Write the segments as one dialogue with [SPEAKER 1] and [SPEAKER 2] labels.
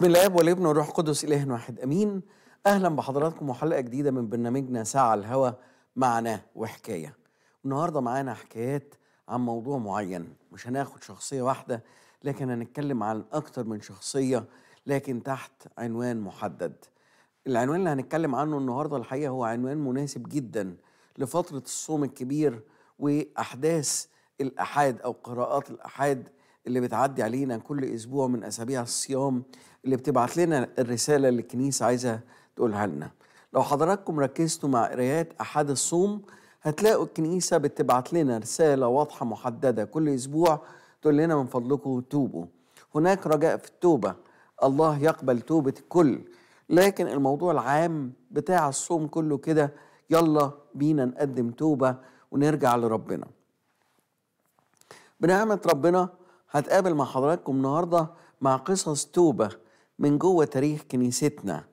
[SPEAKER 1] بسم الله الاب والابن والروح القدس اله واحد امين اهلا بحضراتكم وحلقه جديده من برنامجنا ساعه الهوى معناه وحكايه النهارده معانا حكايات عن موضوع معين مش هناخد شخصيه واحده لكن هنتكلم عن اكتر من شخصيه لكن تحت عنوان محدد العنوان اللي هنتكلم عنه النهارده الحقيقه هو عنوان مناسب جدا لفتره الصوم الكبير واحداث الاحاد او قراءات الاحاد اللي بتعدي علينا كل اسبوع من اسابيع الصيام اللي بتبعت لنا الرساله اللي الكنيسه عايزه تقولها لنا لو حضراتكم ركزتوا مع قرايات احد الصوم هتلاقوا الكنيسه بتبعت لنا رساله واضحه محدده كل اسبوع تقول لنا من فضلكم توبوا هناك رجاء في التوبه الله يقبل توبه الكل لكن الموضوع العام بتاع الصوم كله كده يلا بينا نقدم توبه ونرجع لربنا بنعمه ربنا هتقابل مع حضراتكم النهاردة مع قصص توبة من جوه تاريخ كنيستنا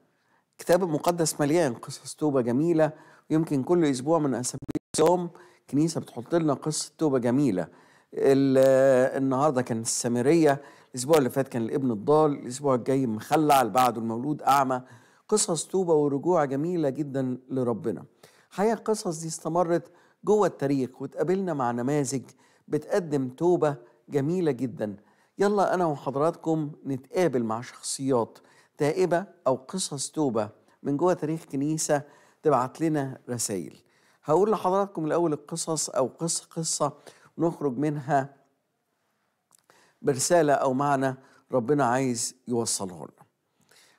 [SPEAKER 1] كتاب المقدس مليان قصص توبة جميلة ويمكن كل أسبوع من أسابيع يوم كنيسة بتحط لنا قصة توبة جميلة النهارده كان السامرية الأسبوع اللي فات كان الابن الضال الأسبوع الجاي مخلع اللي بعده المولود أعمى قصص توبة ورجوع جميلة جدا لربنا حياة القصص دي استمرت جوه التاريخ وتقابلنا مع نماذج بتقدم توبة جميلة جدا يلا أنا وحضراتكم نتقابل مع شخصيات تائبة أو قصص توبة من جوه تاريخ كنيسة تبعت لنا رسائل هقول لحضراتكم الأول القصص أو قصة قصة ونخرج منها برسالة أو معنى ربنا عايز يوصله لنا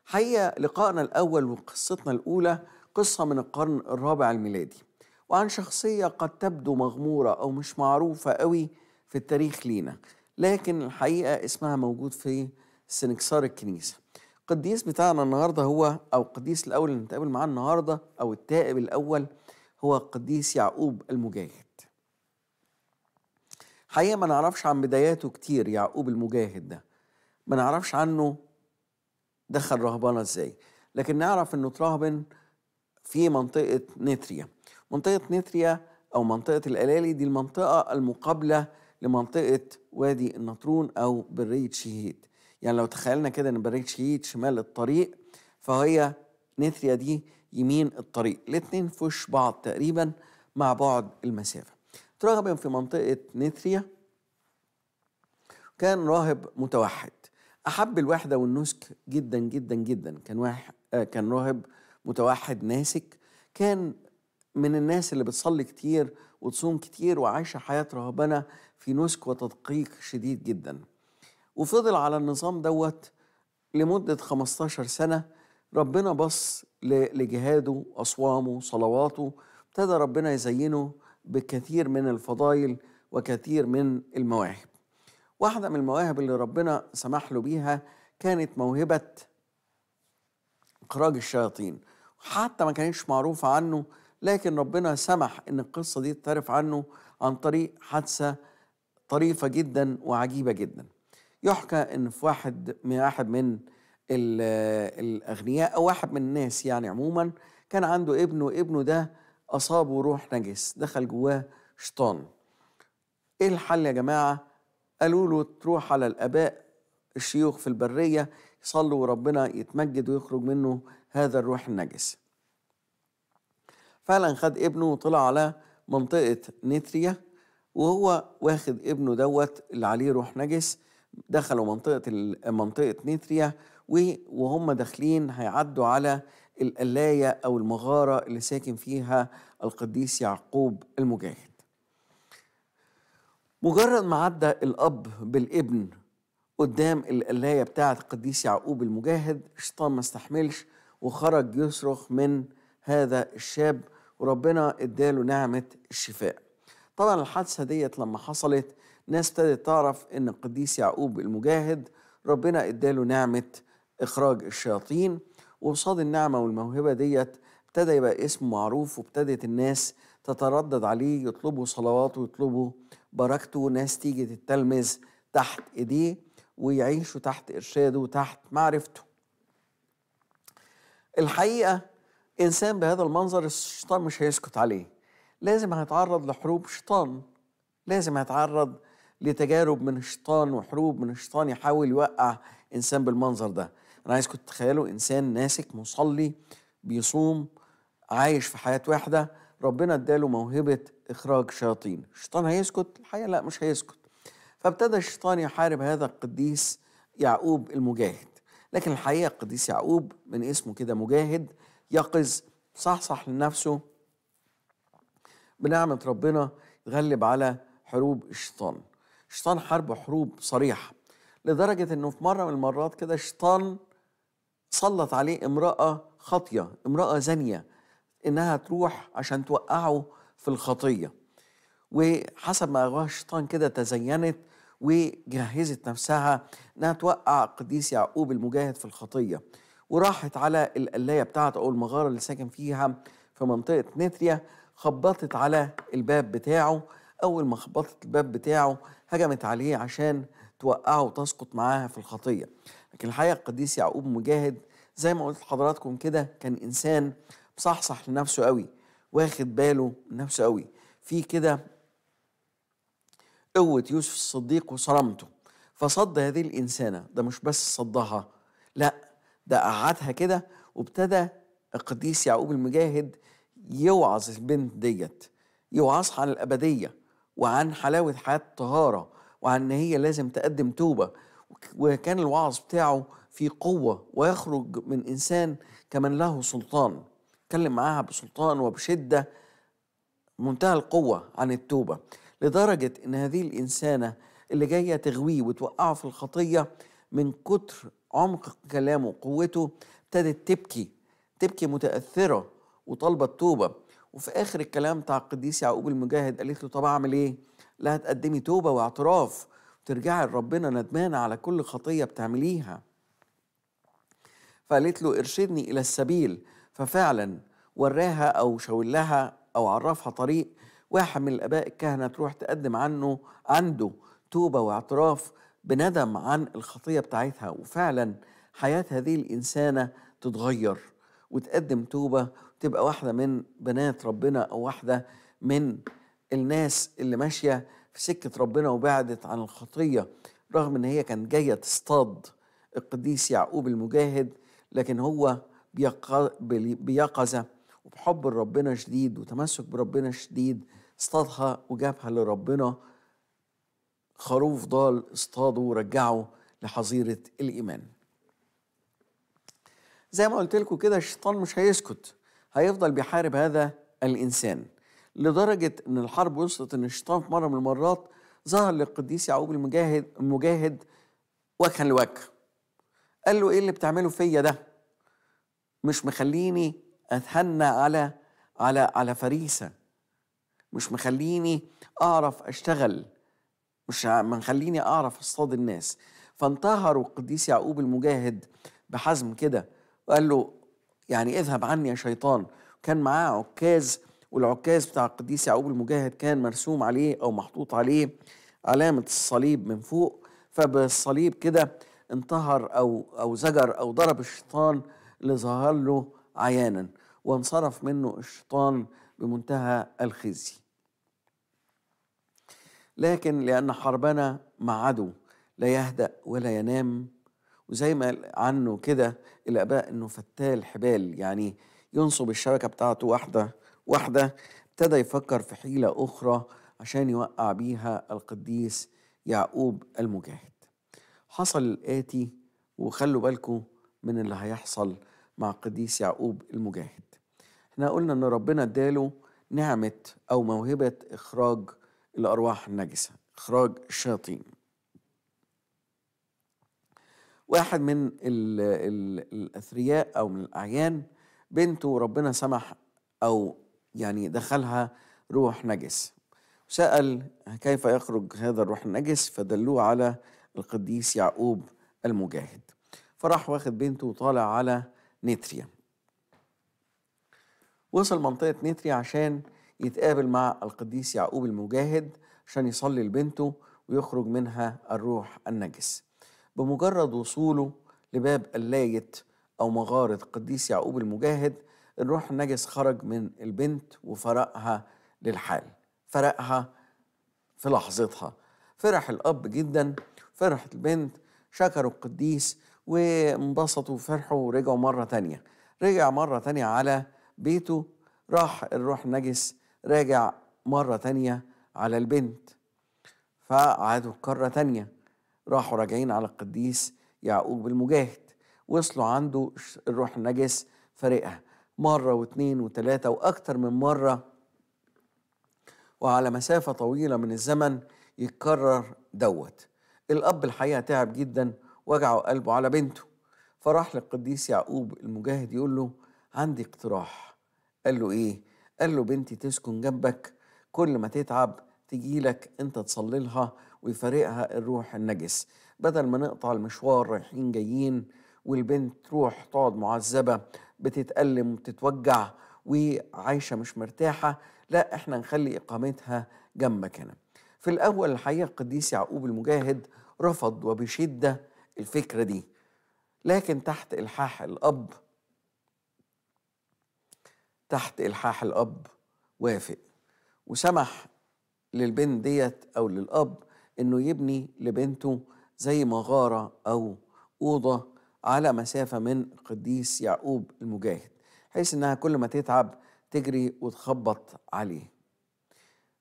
[SPEAKER 1] حقيقة لقائنا الأول وقصتنا الأولى قصة من القرن الرابع الميلادي وعن شخصية قد تبدو مغمورة أو مش معروفة قوي في التاريخ لينا لكن الحقيقة اسمها موجود في سنكسار الكنيسة القديس بتاعنا النهاردة هو أو القديس الأول اللي نتقابل معاه النهاردة أو التائب الأول هو القديس يعقوب المجاهد حقيقة ما نعرفش عن بداياته كتير يعقوب المجاهد ده ما نعرفش عنه دخل رهبنة ازاي لكن نعرف انه تراهبن في منطقة نتريا منطقة نتريا أو منطقة الألالي دي المنطقة المقابلة لمنطقه وادي النطرون او بريه شهيد يعني لو تخيلنا كده ان بريه شهيد شمال الطريق فهي نثريا دي يمين الطريق الاتنين في وش بعض تقريبا مع بعد المسافه تراغب في منطقه نثريا كان راهب متوحد احب الوحده والنسك جدا جدا جدا كان واحد آه كان راهب متوحد ناسك كان من الناس اللي بتصلي كتير وتصوم كتير وعايشه حياه رهبنه في نسك وتدقيق شديد جدا وفضل على النظام دوت لمدة 15 سنة ربنا بص لجهاده أصوامه صلواته ابتدى ربنا يزينه بكثير من الفضائل وكثير من المواهب واحدة من المواهب اللي ربنا سمح له بيها كانت موهبة إخراج الشياطين حتى ما كانتش معروفة عنه لكن ربنا سمح إن القصة دي تتعرف عنه عن طريق حادثة طريفة جدا وعجيبة جدا يحكى ان في واحد من واحد من الاغنياء او واحد من الناس يعني عموما كان عنده ابنه ابنه ده اصابه روح نجس دخل جواه شيطان ايه الحل يا جماعه قالوا له تروح على الاباء الشيوخ في البريه يصلوا وربنا يتمجد ويخرج منه هذا الروح النجس فعلا خد ابنه وطلع على منطقه نتريا وهو واخد ابنه دوت اللي عليه روح نجس دخلوا منطقة منطقة نيتريا وهم داخلين هيعدوا على القلاية أو المغارة اللي ساكن فيها القديس يعقوب المجاهد مجرد ما عدى الأب بالابن قدام القلاية بتاعة القديس يعقوب المجاهد الشيطان ما استحملش وخرج يصرخ من هذا الشاب وربنا اداله نعمة الشفاء طبعا الحادثه ديت لما حصلت ناس ابتدت تعرف ان القديس يعقوب المجاهد ربنا اداله نعمه اخراج الشياطين وقصاد النعمه والموهبه ديت ابتدى يبقى اسمه معروف وابتدت الناس تتردد عليه يطلبوا صلواته ويطلبوا بركته وناس تيجي تتلمذ تحت ايديه ويعيشوا تحت ارشاده وتحت معرفته الحقيقه انسان بهذا المنظر الشيطان مش هيسكت عليه لازم هيتعرض لحروب شيطان لازم هيتعرض لتجارب من الشيطان وحروب من الشيطان يحاول يوقع انسان بالمنظر ده انا عايزكم تتخيلوا انسان ناسك مصلي بيصوم عايش في حياه واحده ربنا اداله موهبه اخراج شياطين الشيطان هيسكت الحقيقه لا مش هيسكت فابتدى الشيطان يحارب هذا القديس يعقوب المجاهد لكن الحقيقه القديس يعقوب من اسمه كده مجاهد يقظ صحصح لنفسه بنعمة ربنا يتغلب على حروب الشيطان الشيطان حرب حروب صريحة لدرجة أنه في مرة من المرات كده الشيطان سلط عليه امرأة خاطية امرأة زانية إنها تروح عشان توقعه في الخطية وحسب ما أغواه الشيطان كده تزينت وجهزت نفسها انها توقع قديس يعقوب المجاهد في الخطيه وراحت على القلايه بتاعته او المغاره اللي ساكن فيها في منطقه نتريا خبطت على الباب بتاعه أول ما خبطت الباب بتاعه هجمت عليه عشان توقعه وتسقط معاها في الخطية لكن الحقيقة القديس يعقوب مجاهد زي ما قلت لحضراتكم كده كان إنسان مصحصح لنفسه قوي واخد باله من نفسه قوي في كده قوة يوسف الصديق وصرامته فصد هذه الإنسانة ده مش بس صدها لا ده قعدها كده وابتدى القديس يعقوب المجاهد يوعظ البنت ديت يوعظها عن الابديه وعن حلاوه حياه الطهاره وعن ان هي لازم تقدم توبه وكان الوعظ بتاعه في قوه ويخرج من انسان كمن له سلطان اتكلم معاها بسلطان وبشده منتهى القوه عن التوبه لدرجه ان هذه الانسانه اللي جايه تغويه وتوقعه في الخطيه من كتر عمق كلامه وقوته ابتدت تبكي تبكي متاثره وطالبه التوبه وفي اخر الكلام بتاع القديس يعقوب المجاهد قالت له طب اعمل ايه؟ لا هتقدمي توبه واعتراف وترجعي لربنا ندمانه على كل خطيه بتعمليها. فقالت له ارشدني الى السبيل ففعلا وراها او شاور او عرفها طريق واحد من الاباء الكهنه تروح تقدم عنه عنده توبه واعتراف بندم عن الخطيه بتاعتها وفعلا حياه هذه الانسانه تتغير وتقدم توبه تبقى واحده من بنات ربنا او واحده من الناس اللي ماشيه في سكه ربنا وبعدت عن الخطيه رغم ان هي كانت جايه تصطاد القديس يعقوب المجاهد لكن هو بيقظه وبحب لربنا شديد وتمسك بربنا شديد اصطادها وجابها لربنا خروف ضال اصطاده ورجعه لحظيره الايمان زي ما قلت لكم كده الشيطان مش هيسكت هيفضل بيحارب هذا الإنسان لدرجة إن الحرب وصلت إن الشيطان في مرة من المرات ظهر للقديس يعقوب المجاهد المجاهد وجها لوجه قال له إيه اللي بتعمله فيا ده مش مخليني أتهنى على على على فريسة مش مخليني أعرف أشتغل مش مخليني أعرف أصطاد الناس فانتهر القديس يعقوب المجاهد بحزم كده وقال له يعني اذهب عني يا شيطان كان معاه عكاز والعكاز بتاع القديس يعقوب المجاهد كان مرسوم عليه او محطوط عليه علامه الصليب من فوق فبالصليب كده انتهر او او زجر او ضرب الشيطان اللي ظهر له عيانا وانصرف منه الشيطان بمنتهى الخزي لكن لان حربنا مع عدو لا يهدا ولا ينام وزي ما عنه كده الاباء انه فتال حبال يعني ينصب الشبكه بتاعته واحده واحده ابتدى يفكر في حيله اخرى عشان يوقع بيها القديس يعقوب المجاهد حصل الاتي وخلوا بالكم من اللي هيحصل مع القديس يعقوب المجاهد احنا قلنا ان ربنا اداله نعمه او موهبه اخراج الارواح النجسه اخراج الشياطين واحد من الـ الـ الأثرياء أو من الأعيان بنته ربنا سمح أو يعني دخلها روح نجس سأل كيف يخرج هذا الروح النجس فدلوه على القديس يعقوب المجاهد فراح واخد بنته وطالع على نتريا وصل منطقة نتريا عشان يتقابل مع القديس يعقوب المجاهد عشان يصلي لبنته ويخرج منها الروح النجس بمجرد وصوله لباب اللايت أو مغارة قديس يعقوب المجاهد الروح النجس خرج من البنت وفرقها للحال فرقها في لحظتها فرح الأب جدا فرحت البنت شكروا القديس وانبسطوا وفرحوا ورجعوا مرة تانية رجع مرة تانية على بيته راح الروح النجس راجع مرة تانية على البنت فقعدوا كرة تانية راحوا راجعين على القديس يعقوب المجاهد وصلوا عنده الروح النجس فارقها مرة واثنين وثلاثة وأكتر من مرة وعلى مسافة طويلة من الزمن يتكرر دوت الأب الحقيقة تعب جدا وجعه قلبه على بنته فراح للقديس يعقوب المجاهد يقول له عندي اقتراح قال له إيه؟ قال له بنتي تسكن جنبك كل ما تتعب تجي لك انت تصلي لها ويفارقها الروح النجس بدل ما نقطع المشوار رايحين جايين والبنت تروح تقعد معذبه بتتألم وبتتوجع وعايشه مش مرتاحه لا احنا نخلي اقامتها جنبك هنا في الاول الحقيقه القديس يعقوب المجاهد رفض وبشده الفكره دي لكن تحت الحاح الاب تحت الحاح الاب وافق وسمح للبنت ديت أو للأب إنه يبني لبنته زي مغارة أو أوضة على مسافة من قديس يعقوب المجاهد حيث إنها كل ما تتعب تجري وتخبط عليه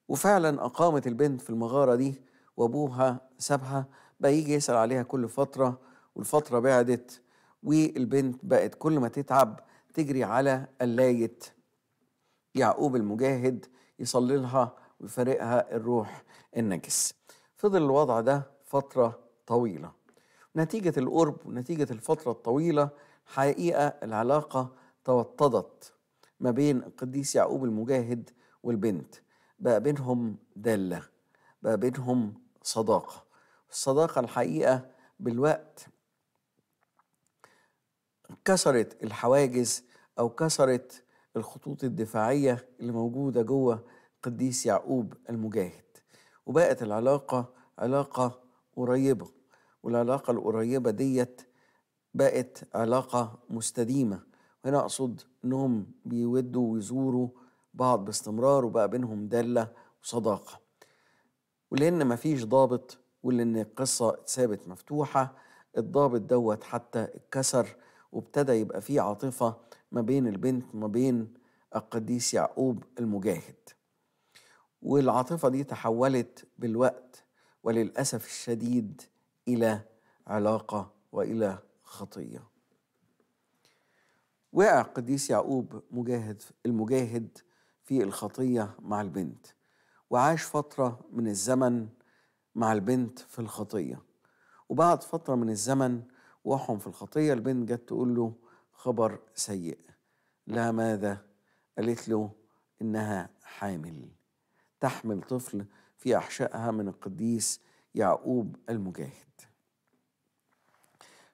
[SPEAKER 1] وفعلا أقامت البنت في المغارة دي وأبوها سابها بقى يجي يسأل عليها كل فترة والفترة بعدت والبنت بقت كل ما تتعب تجري على قلاية يعقوب المجاهد يصلي لها وفارقها الروح النجس فضل الوضع ده فترة طويلة نتيجة القرب ونتيجة الفترة الطويلة حقيقة العلاقة توطدت ما بين القديس يعقوب المجاهد والبنت بقى بينهم دالة بقى بينهم صداقة الصداقة الحقيقة بالوقت كسرت الحواجز أو كسرت الخطوط الدفاعية اللي موجودة جوه قديس يعقوب المجاهد وبقت العلاقة علاقة قريبة والعلاقة القريبة ديت بقت علاقة مستديمة وهنا أقصد إنهم بيودوا ويزوروا بعض باستمرار وبقى بينهم دلة وصداقة ولأن مفيش ضابط ولأن القصة اتسابت مفتوحة الضابط دوت حتى اتكسر وابتدى يبقى فيه عاطفة ما بين البنت ما بين القديس يعقوب المجاهد والعاطفة دي تحولت بالوقت وللأسف الشديد إلى علاقة وإلى خطية وقع قديس يعقوب مجاهد المجاهد في الخطية مع البنت وعاش فترة من الزمن مع البنت في الخطية وبعد فترة من الزمن وهم في الخطية البنت جت تقول له خبر سيء لا ماذا قالت له إنها حامل تحمل طفل في أحشائها من القديس يعقوب المجاهد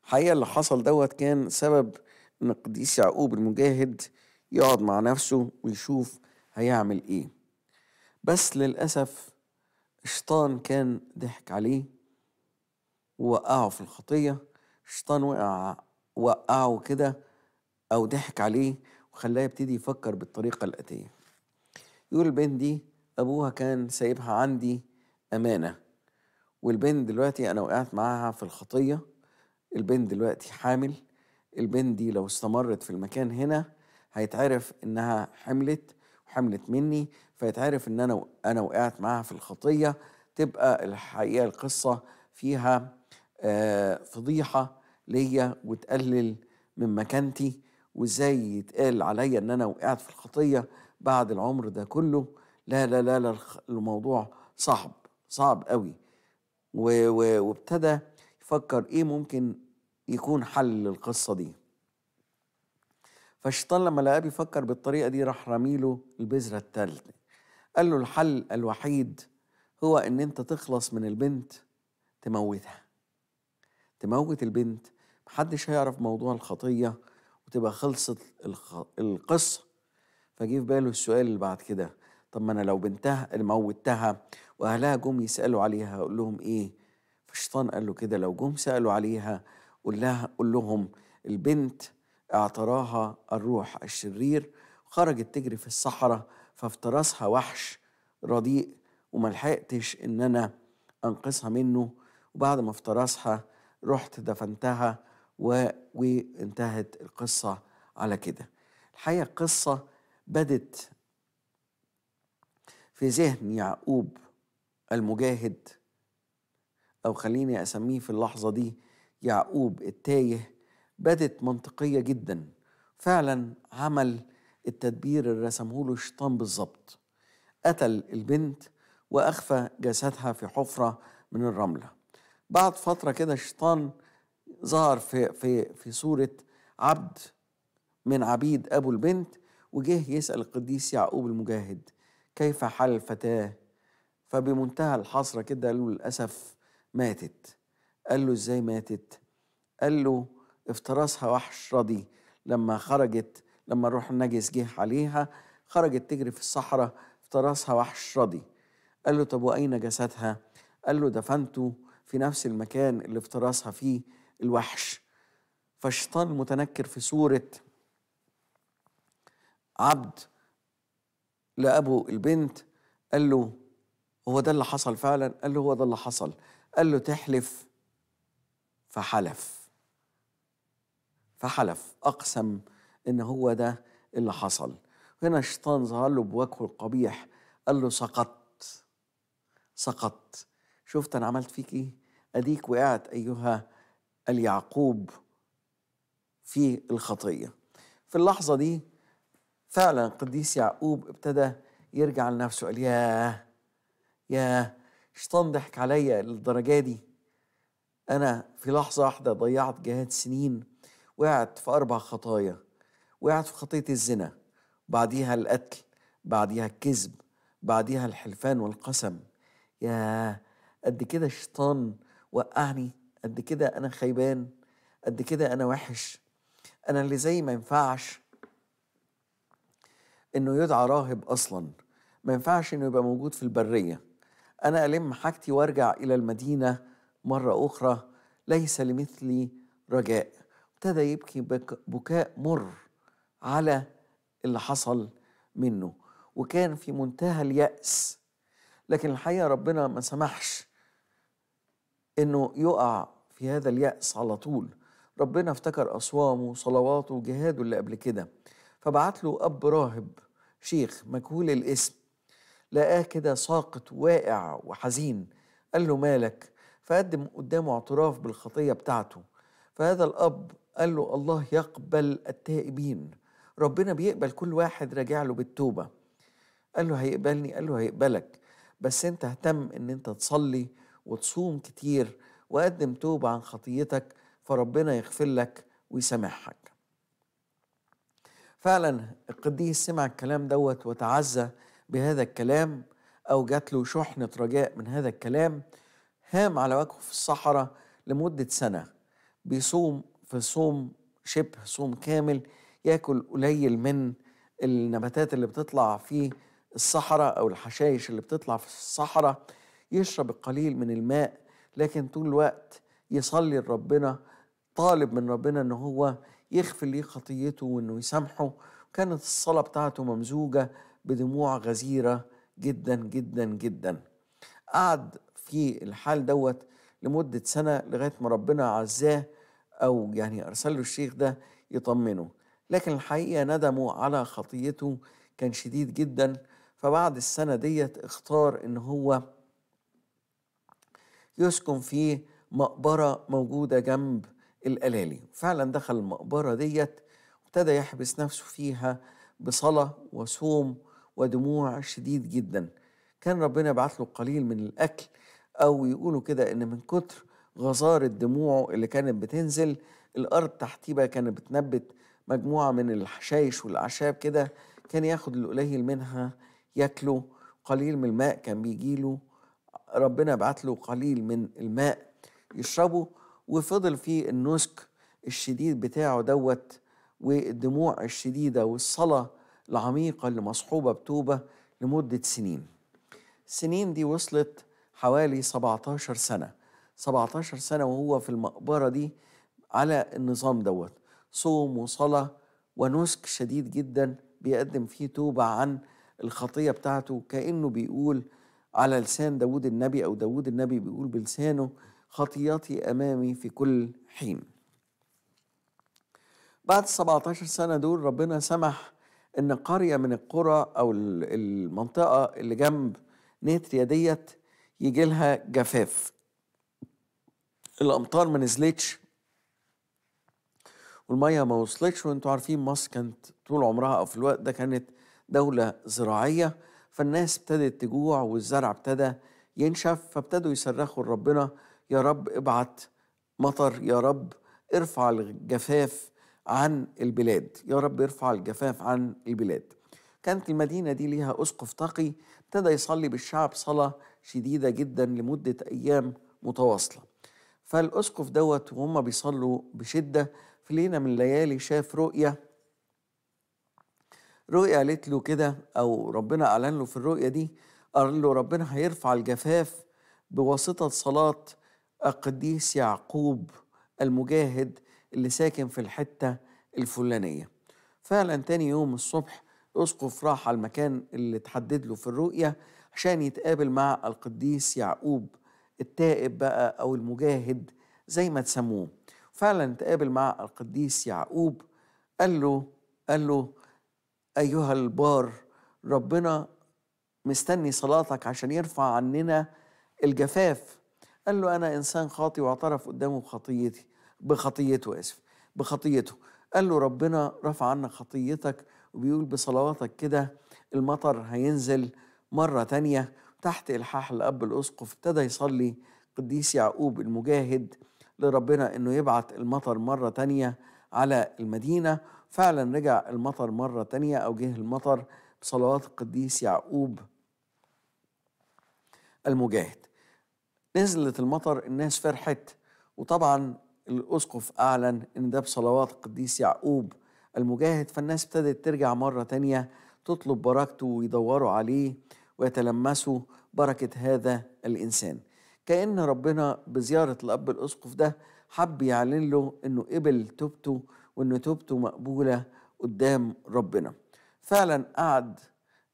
[SPEAKER 1] الحقيقة اللي حصل دوت كان سبب إن القديس يعقوب المجاهد يقعد مع نفسه ويشوف هيعمل إيه بس للأسف الشيطان كان ضحك عليه ووقعه في الخطية الشيطان وقع وقعه كده أو ضحك عليه وخلاه يبتدي يفكر بالطريقة الآتية يقول البنت دي أبوها كان سايبها عندي أمانة والبنت دلوقتي أنا وقعت معاها في الخطية البنت دلوقتي حامل البنت دي لو استمرت في المكان هنا هيتعرف إنها حملت وحملت مني فيتعرف إن أنا أنا وقعت معاها في الخطية تبقى الحقيقة القصة فيها آه، فضيحة ليا وتقلل من مكانتي وازاي يتقال عليا ان انا وقعت في الخطيه بعد العمر ده كله لا لا لا لا الموضوع صعب صعب قوي وابتدى يفكر ايه ممكن يكون حل للقصه دي فالشيطان لما لقاه بيفكر بالطريقه دي راح رميله البذره الثالثه قال له الحل الوحيد هو ان انت تخلص من البنت تموتها تموت البنت محدش هيعرف موضوع الخطيه وتبقى خلصت القصه فجه في باله السؤال اللي بعد كده طب ما انا لو بنتها اللي موتها واهلها جم يسالوا عليها اقول لهم ايه فالشيطان قال له كده لو جم سالوا عليها قول لها قول لهم البنت اعتراها الروح الشرير خرجت تجري في الصحراء فافترسها وحش رديء وملحقتش ان انا انقذها منه وبعد ما افترسها رحت دفنتها و... وانتهت القصه على كده الحقيقه القصه بدت في ذهن يعقوب المجاهد أو خليني أسميه في اللحظة دي يعقوب التايه بدت منطقية جدا فعلا عمل التدبير اللي رسمه له الشيطان بالظبط قتل البنت وأخفى جسدها في حفرة من الرملة بعد فترة كده الشيطان ظهر في في في صورة عبد من عبيد أبو البنت وجه يسأل القديس يعقوب المجاهد كيف حال الفتاة فبمنتهى الحسرة كده قال له للأسف ماتت قال له إزاي ماتت قال له افترسها وحش رضي لما خرجت لما روح النجس جه عليها خرجت تجري في الصحراء افترسها وحش رضي قال له طب وأين جسدها قال له دفنته في نفس المكان اللي افترسها فيه الوحش فالشيطان المتنكر في صورة عبد لأبو البنت قال له هو ده اللي حصل فعلا قال له هو ده اللي حصل قال له تحلف فحلف فحلف أقسم إن هو ده اللي حصل هنا الشيطان ظهر له بوجهه القبيح قال له سقطت سقطت شفت أنا عملت فيك إيه أديك وقعت أيها اليعقوب في الخطية في اللحظة دي فعلا قديس يعقوب ابتدى يرجع لنفسه قال يا ياه شطان ضحك عليا للدرجة دي أنا في لحظة واحدة ضيعت جهاد سنين وقعت في أربع خطايا وقعت في خطية الزنا بعديها القتل بعديها الكذب بعديها الحلفان والقسم يا قد كده الشيطان وقعني قد كده أنا خيبان قد كده أنا وحش أنا اللي زي ما ينفعش انه يدعى راهب اصلا ما ينفعش انه يبقى موجود في البريه انا الم حاجتي وارجع الى المدينه مره اخرى ليس لمثلي رجاء ابتدى يبكي بكاء مر على اللي حصل منه وكان في منتهى اليأس لكن الحقيقة ربنا ما سمحش انه يقع في هذا اليأس على طول ربنا افتكر أصوامه وصلواته وجهاده اللي قبل كده فبعت له أب راهب شيخ مجهول الاسم لقاه كده ساقط واقع وحزين قال له مالك فقدم قدامه اعتراف بالخطية بتاعته فهذا الأب قال له الله يقبل التائبين ربنا بيقبل كل واحد راجع له بالتوبة قال له هيقبلني قال له هيقبلك بس انت اهتم ان انت تصلي وتصوم كتير وقدم توبة عن خطيتك فربنا يغفر لك ويسامحك فعلا القديس سمع الكلام دوت وتعزى بهذا الكلام أو جات له شحنة رجاء من هذا الكلام هام على وجهه في الصحراء لمدة سنة بيصوم في صوم شبه صوم كامل ياكل قليل من النباتات اللي بتطلع في الصحراء أو الحشائش اللي بتطلع في الصحراء يشرب القليل من الماء لكن طول الوقت يصلي لربنا طالب من ربنا ان هو يغفر ليه خطيته وانه يسامحه كانت الصلاة بتاعته ممزوجة بدموع غزيرة جدا جدا جدا قعد في الحال دوت لمدة سنة لغاية ما ربنا عزاه أو يعني أرسل له الشيخ ده يطمنه لكن الحقيقة ندمه على خطيته كان شديد جدا فبعد السنة ديت اختار إن هو يسكن في مقبرة موجودة جنب الألالي فعلا دخل المقبرة ديت وابتدى يحبس نفسه فيها بصلاة وصوم ودموع شديد جدا كان ربنا يبعت له قليل من الأكل أو يقولوا كده إن من كتر غزارة دموعه اللي كانت بتنزل الأرض تحتيه بقى كانت بتنبت مجموعة من الحشايش والأعشاب كده كان ياخد القليل منها ياكله قليل من الماء كان بيجيله ربنا بعت له قليل من الماء يشربه وفضل في النسك الشديد بتاعه دوت والدموع الشديدة والصلاة العميقة اللي مصحوبة بتوبة لمدة سنين السنين دي وصلت حوالي 17 سنة 17 سنة وهو في المقبرة دي على النظام دوت صوم وصلاة ونسك شديد جدا بيقدم فيه توبة عن الخطية بتاعته كأنه بيقول على لسان داود النبي أو داود النبي بيقول بلسانه خطياتي امامي في كل حين بعد 17 سنه دول ربنا سمح ان قريه من القرى او المنطقه اللي جنب نتريا ديت يجي لها جفاف الامطار ما نزلتش والميه ما وصلتش وانتوا عارفين مصر كانت طول عمرها او في الوقت ده كانت دوله زراعيه فالناس ابتدت تجوع والزرع ابتدى ينشف فابتدوا يصرخوا لربنا يا رب ابعت مطر يا رب ارفع الجفاف عن البلاد يا رب ارفع الجفاف عن البلاد كانت المدينة دي ليها أسقف تقي ابتدى يصلي بالشعب صلاة شديدة جدا لمدة أيام متواصلة فالأسقف دوت وهم بيصلوا بشدة في ليلة من الليالي شاف رؤية رؤية قالت له كده أو ربنا أعلن له في الرؤية دي قال له ربنا هيرفع الجفاف بواسطة صلاة القديس يعقوب المجاهد اللي ساكن في الحتة الفلانية فعلا تاني يوم الصبح أسقف راح على المكان اللي اتحدد له في الرؤية عشان يتقابل مع القديس يعقوب التائب بقى أو المجاهد زي ما تسموه فعلا اتقابل مع القديس يعقوب قال له قال له أيها البار ربنا مستني صلاتك عشان يرفع عننا الجفاف قال له أنا إنسان خاطي واعترف قدامه بخطيتي بخطيته آسف بخطيته قال له ربنا رفع عنك خطيتك وبيقول بصلواتك كده المطر هينزل مرة تانية تحت إلحاح الأب الأسقف ابتدى يصلي قديس يعقوب المجاهد لربنا إنه يبعت المطر مرة تانية على المدينة فعلا رجع المطر مرة تانية أو جه المطر بصلوات القديس يعقوب المجاهد نزلت المطر الناس فرحت وطبعا الأسقف أعلن إن ده بصلوات القديس يعقوب المجاهد فالناس ابتدت ترجع مرة تانية تطلب بركته ويدوروا عليه ويتلمسوا بركة هذا الإنسان كأن ربنا بزيارة الأب الأسقف ده حب يعلن له إنه قبل توبته وإن توبته مقبولة قدام ربنا فعلا قعد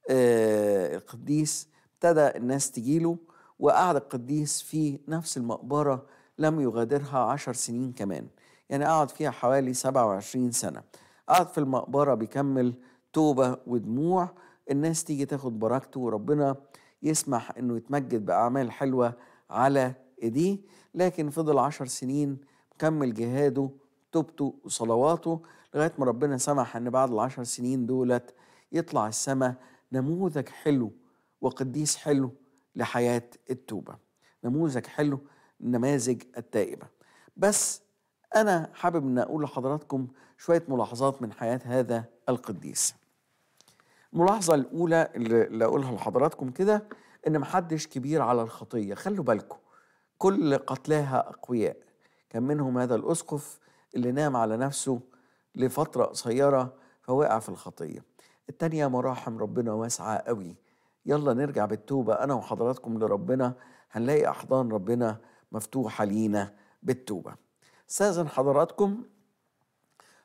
[SPEAKER 1] آه القديس ابتدى الناس تجيله وقعد القديس في نفس المقبرة لم يغادرها عشر سنين كمان يعني قعد فيها حوالي 27 سنة قعد في المقبرة بيكمل توبة ودموع الناس تيجي تاخد بركته وربنا يسمح انه يتمجد بأعمال حلوة على ايديه لكن فضل عشر سنين مكمل جهاده توبته وصلواته لغاية ما ربنا سمح ان بعد العشر سنين دولت يطلع السماء نموذج حلو وقديس حلو لحياة التوبة نموذج حلو نماذج التائبة بس أنا حابب أن أقول لحضراتكم شوية ملاحظات من حياة هذا القديس الملاحظة الأولى اللي أقولها لحضراتكم كده إن محدش كبير على الخطية خلوا بالكم كل قتلاها أقوياء كان منهم هذا الأسقف اللي نام على نفسه لفترة قصيرة فوقع في الخطية التانية مراحم ربنا واسعة قوي يلا نرجع بالتوبة أنا وحضراتكم لربنا هنلاقي أحضان ربنا مفتوحة لينا بالتوبة استاذن حضراتكم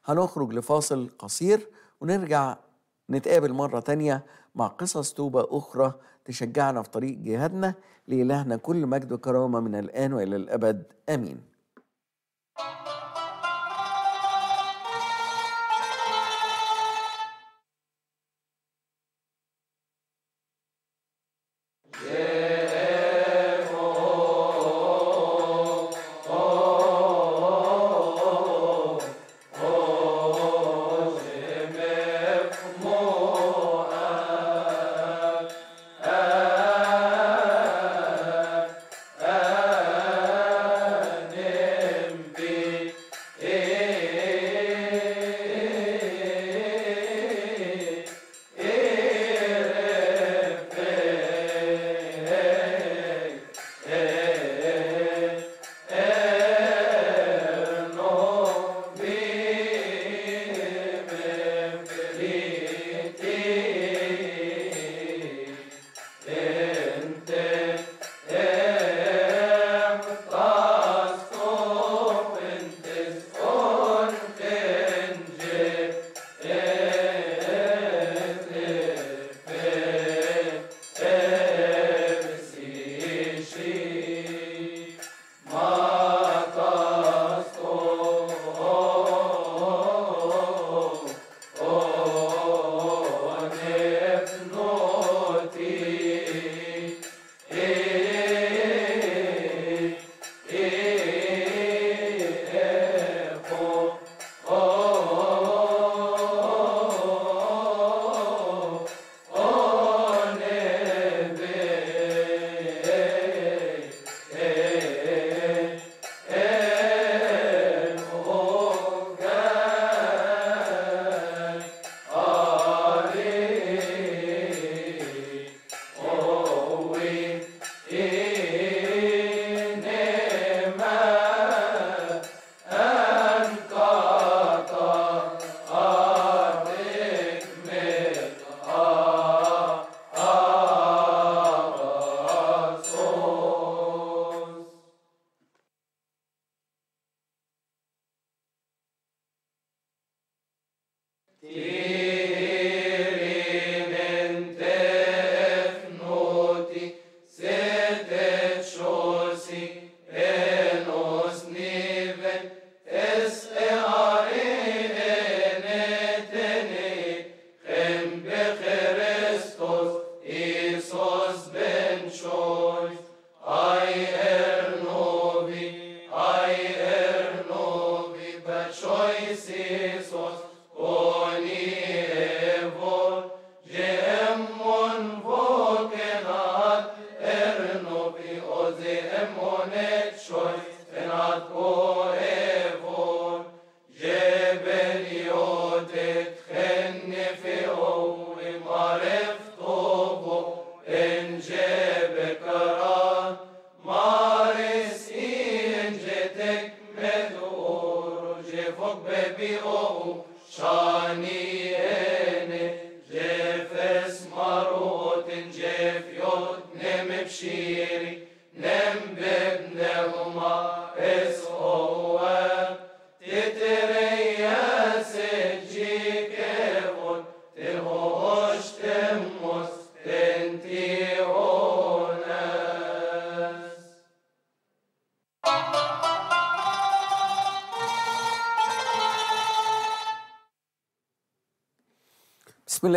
[SPEAKER 1] هنخرج لفاصل قصير ونرجع نتقابل مرة تانية مع قصص توبة أخرى تشجعنا في طريق جهادنا لإلهنا كل مجد وكرامة من الآن وإلى الأبد آمين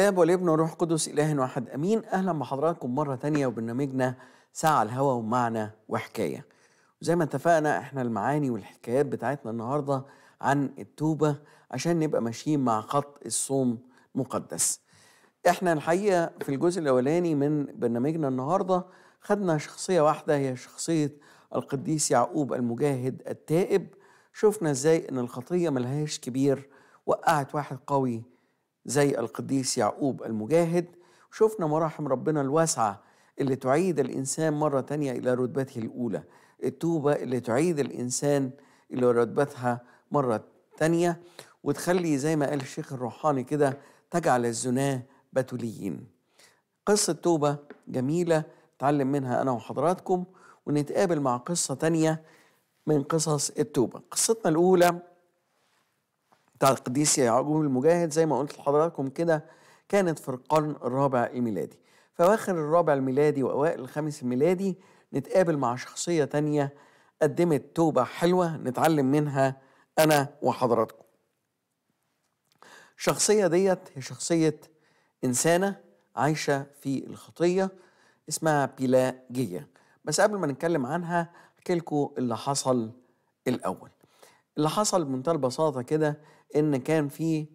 [SPEAKER 1] الاب والابن والروح القدس اله واحد امين اهلا بحضراتكم مره تانية وبرنامجنا ساعه الهوى ومعنى وحكايه وزي ما اتفقنا احنا المعاني والحكايات بتاعتنا النهارده عن التوبه عشان نبقى ماشيين مع خط الصوم مقدس احنا الحقيقه في الجزء الاولاني من برنامجنا النهارده خدنا شخصيه واحده هي شخصيه القديس يعقوب المجاهد التائب شفنا ازاي ان الخطيه ملهاش كبير وقعت واحد قوي زي القديس يعقوب المجاهد شفنا مراحم ربنا الواسعة اللي تعيد الإنسان مرة تانية إلى رتبته الأولى التوبة اللي تعيد الإنسان إلى رتبتها مرة تانية وتخلي زي ما قال الشيخ الروحاني كده تجعل الزناة بتوليين قصة توبة جميلة تعلم منها أنا وحضراتكم ونتقابل مع قصة تانية من قصص التوبة قصتنا الأولى بتاع القديس يعقوب المجاهد زي ما قلت لحضراتكم كده كانت في القرن الرابع الميلادي فواخر الرابع الميلادي وأوائل الخامس الميلادي نتقابل مع شخصية تانية قدمت توبة حلوة نتعلم منها أنا وحضراتكم الشخصية ديت هي شخصية إنسانة عايشة في الخطية اسمها بيلاجية بس قبل ما نتكلم عنها أحكي لكم اللي حصل الأول اللي حصل بمنتهى البساطة كده ان كان في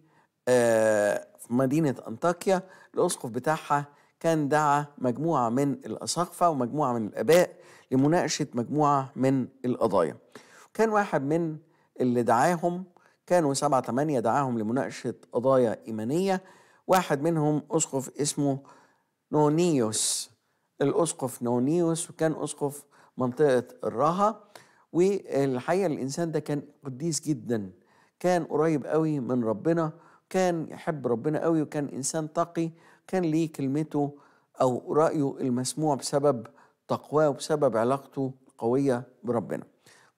[SPEAKER 1] آه، في مدينة أنطاكيا الأسقف بتاعها كان دعا مجموعة من الأساقفة ومجموعة من الآباء لمناقشة مجموعة من القضايا كان واحد من اللي دعاهم كانوا سبعة ثمانية دعاهم لمناقشة قضايا إيمانية واحد منهم أسقف اسمه نونيوس الأسقف نونيوس وكان أسقف منطقة الراها والحقيقة الإنسان ده كان قديس جدا كان قريب قوي من ربنا كان يحب ربنا قوي وكان إنسان تقي كان ليه كلمته أو رأيه المسموع بسبب تقواه وبسبب علاقته القوية بربنا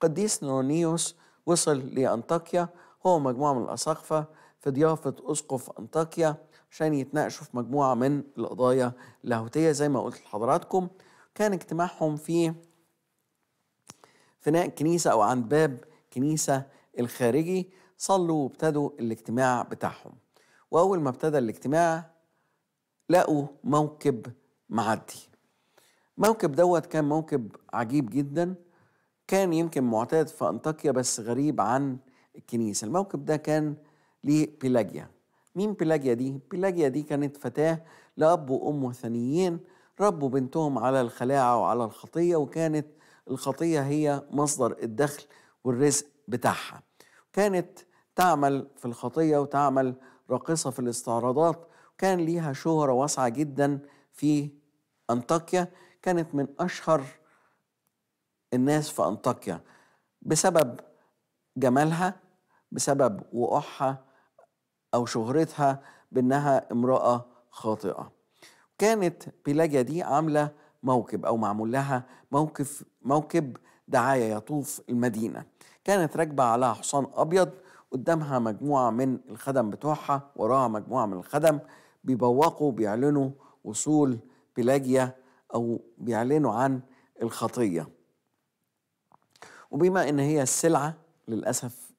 [SPEAKER 1] قديس نونيوس وصل لأنطاكيا هو مجموعة من الأساقفة في ضيافة أسقف أنطاكيا عشان يتناقشوا في مجموعة من القضايا اللاهوتية زي ما قلت لحضراتكم كان اجتماعهم في فناء كنيسة أو عند باب كنيسة الخارجي صلوا وابتدوا الاجتماع بتاعهم وأول ما ابتدى الاجتماع لقوا موكب معدي موكب دوت كان موكب عجيب جدا كان يمكن معتاد في أنطاكيا بس غريب عن الكنيسة الموكب ده كان لبيلاجيا مين بيلاجيا دي؟ بيلاجيا دي كانت فتاة لأب وأم وثنيين ربوا بنتهم على الخلاعة وعلى الخطية وكانت الخطية هي مصدر الدخل والرزق بتاعها كانت تعمل في الخطية وتعمل راقصة في الاستعراضات وكان ليها شهرة واسعة جدا في أنطاكيا كانت من أشهر الناس في أنطاكيا بسبب جمالها بسبب وقوعها أو شهرتها بأنها امرأة خاطئة كانت بيلاجيا دي عاملة موكب أو معمول لها موكب موكب دعاية يطوف المدينة كانت راكبة على حصان أبيض قدامها مجموعة من الخدم بتوعها وراها مجموعة من الخدم بيبوقوا بيعلنوا وصول بلاجيا أو بيعلنوا عن الخطية وبما إن هي السلعة للأسف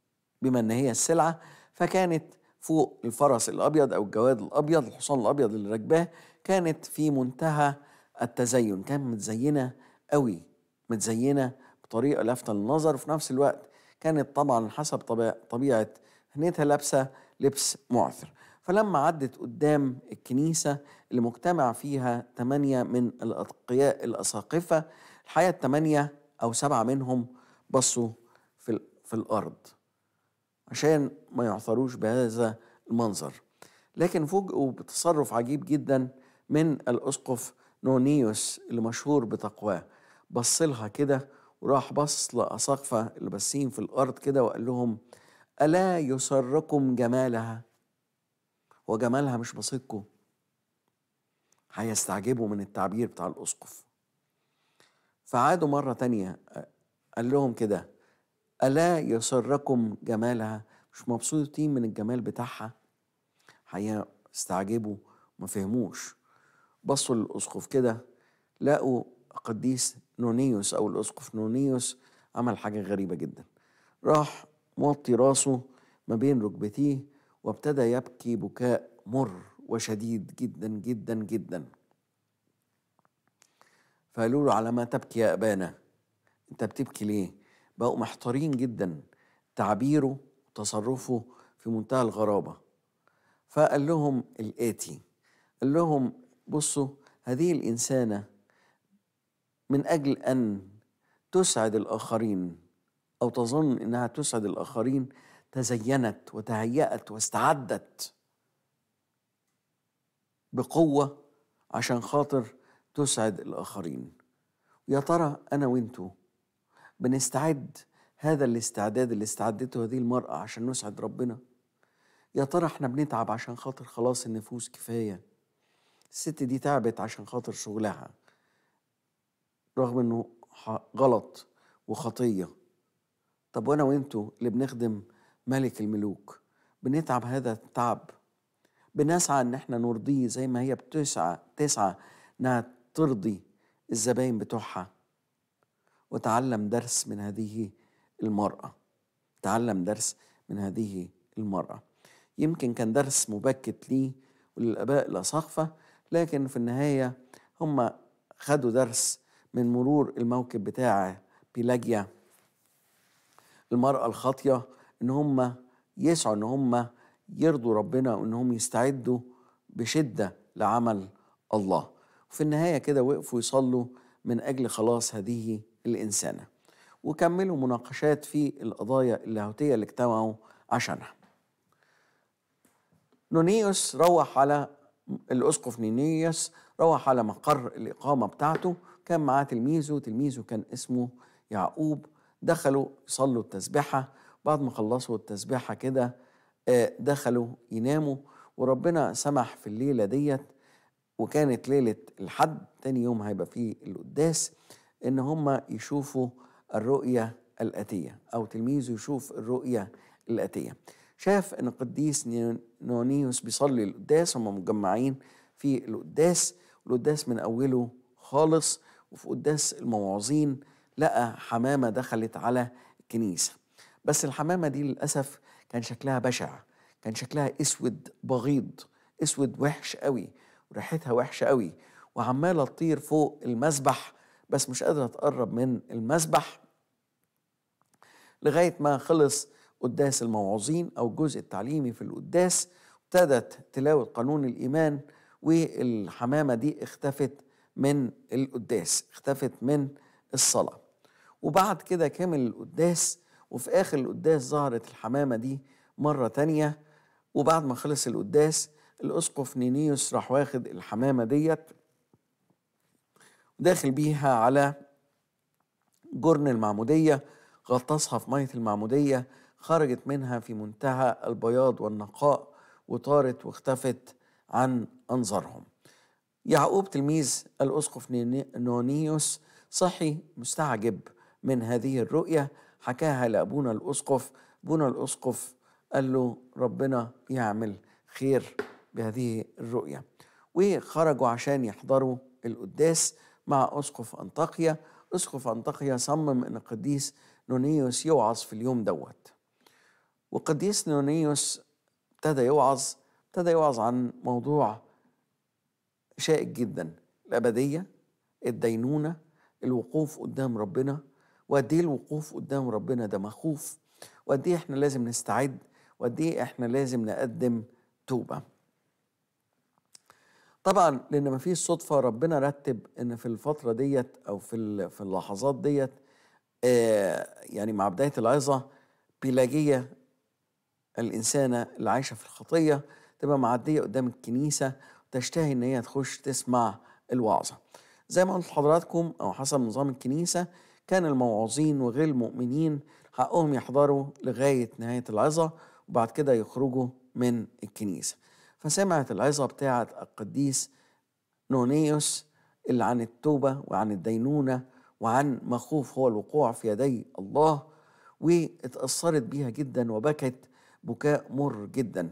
[SPEAKER 1] بما إن هي السلعة فكانت فوق الفرس الأبيض أو الجواد الأبيض الحصان الأبيض اللي راكباه كانت في منتهى التزين كانت متزينة قوي متزينة بطريقة لافتة للنظر وفي نفس الوقت كانت طبعا حسب طبيعة هنيتها لابسة لبس معثر فلما عدت قدام الكنيسة اللي مجتمع فيها تمانية من الأتقياء الأساقفة الحقيقة التمانية أو سبعة منهم بصوا في, في الأرض عشان ما يعثروش بهذا المنظر لكن فوجئوا بتصرف عجيب جدا من الأسقف نونيوس اللي مشهور بتقواه بص لها كده وراح بص لأساقفة اللي باسين في الأرض كده وقال لهم ألا يسركم جمالها وجمالها مش بسيطكم هيستعجبوا من التعبير بتاع الأسقف فعادوا مرة تانية قال لهم كده ألا يسركم جمالها مش مبسوطين من الجمال بتاعها هيستعجبوا ما فهموش بصوا للأسقف كده لقوا القديس نونيوس أو الأسقف نونيوس عمل حاجة غريبة جدا راح موطي راسه ما بين ركبتيه وابتدى يبكي بكاء مر وشديد جدا جدا جدا فقالوا له على ما تبكي يا أبانا أنت بتبكي ليه بقوا محتارين جدا تعبيره وتصرفه في منتهى الغرابة فقال لهم الآتي قال لهم بصوا هذه الإنسانة من اجل ان تسعد الاخرين او تظن انها تسعد الاخرين تزينت وتهيأت واستعدت بقوه عشان خاطر تسعد الاخرين يا ترى انا وانتو بنستعد هذا الاستعداد اللي استعدته هذه المرأة عشان نسعد ربنا يا ترى احنا بنتعب عشان خاطر خلاص النفوس كفاية الست دي تعبت عشان خاطر شغلها رغم انه غلط وخطيه طب وانا وانتو اللي بنخدم ملك الملوك بنتعب هذا التعب بنسعى ان احنا نرضيه زي ما هي بتسعى تسعى انها ترضي الزباين بتوعها وتعلم درس من هذه المرأة تعلم درس من هذه المرأة يمكن كان درس مبكت ليه وللآباء لا لكن في النهاية هم خدوا درس من مرور الموكب بتاع بيلاجيا المرأة الخاطية إن هم يسعوا إن هم يرضوا ربنا وإن هم يستعدوا بشدة لعمل الله وفي النهاية كده وقفوا يصلوا من أجل خلاص هذه الإنسانة وكملوا مناقشات في القضايا اللاهوتية اللي اجتمعوا عشانها نونيوس روح على الأسقف نينيوس روح على مقر الإقامة بتاعته كان معاه تلميذه تلميذه كان اسمه يعقوب دخلوا صلوا التسبحة بعد ما خلصوا التسبحة كده آه، دخلوا يناموا وربنا سمح في الليلة ديت وكانت ليلة الحد تاني يوم هيبقى فيه القداس إن هما يشوفوا الرؤية الآتية أو تلميذه يشوف الرؤية الآتية شاف إن القديس نونيوس بيصلي القداس هما مجمعين في القداس القداس من أوله خالص وفي قداس الموعظين لقى حمامة دخلت على الكنيسة بس الحمامة دي للأسف كان شكلها بشع كان شكلها اسود بغيض اسود وحش قوي وريحتها وحشة قوي وعمالة تطير فوق المسبح بس مش قادرة تقرب من المسبح لغاية ما خلص قداس الموعظين أو الجزء التعليمي في القداس ابتدت تلاوة قانون الإيمان والحمامة دي اختفت من القداس اختفت من الصلاة وبعد كده كمل القداس وفي آخر القداس ظهرت الحمامة دي مرة تانية وبعد ما خلص القداس الأسقف نينيوس راح واخد الحمامة ديت وداخل بيها على جرن المعمودية غطسها في مية المعمودية خرجت منها في منتهى البياض والنقاء وطارت واختفت عن أنظارهم يعقوب تلميذ الأسقف نونيوس صحي مستعجب من هذه الرؤية حكاها لأبونا الأسقف أبونا الأسقف قال له ربنا يعمل خير بهذه الرؤية وخرجوا عشان يحضروا القداس مع أسقف أنطاقيا أسقف أنطاقيا صمم أن القديس نونيوس يوعظ في اليوم دوت وقديس نونيوس ابتدى يوعظ ابتدى يوعظ عن موضوع شائك جدا الابديه الدينونه الوقوف قدام ربنا وقد ايه الوقوف قدام ربنا ده مخوف وقد ايه احنا لازم نستعد وقد ايه احنا لازم نقدم توبه طبعا لان مفيش صدفه ربنا رتب ان في الفتره ديت او في في اللحظات ديت آه يعني مع بدايه العظه بيلاجيه الانسانه اللي عايشه في الخطيه تبقى معديه قدام الكنيسه تشتهي ان هي تخش تسمع الوعظه زي ما قلت لحضراتكم او حسب نظام الكنيسه كان الموعظين وغير المؤمنين حقهم يحضروا لغايه نهايه العظه وبعد كده يخرجوا من الكنيسه فسمعت العظه بتاعه القديس نونيوس اللي عن التوبه وعن الدينونه وعن مخوف هو الوقوع في يدي الله واتأثرت بيها جدا وبكت بكاء مر جدا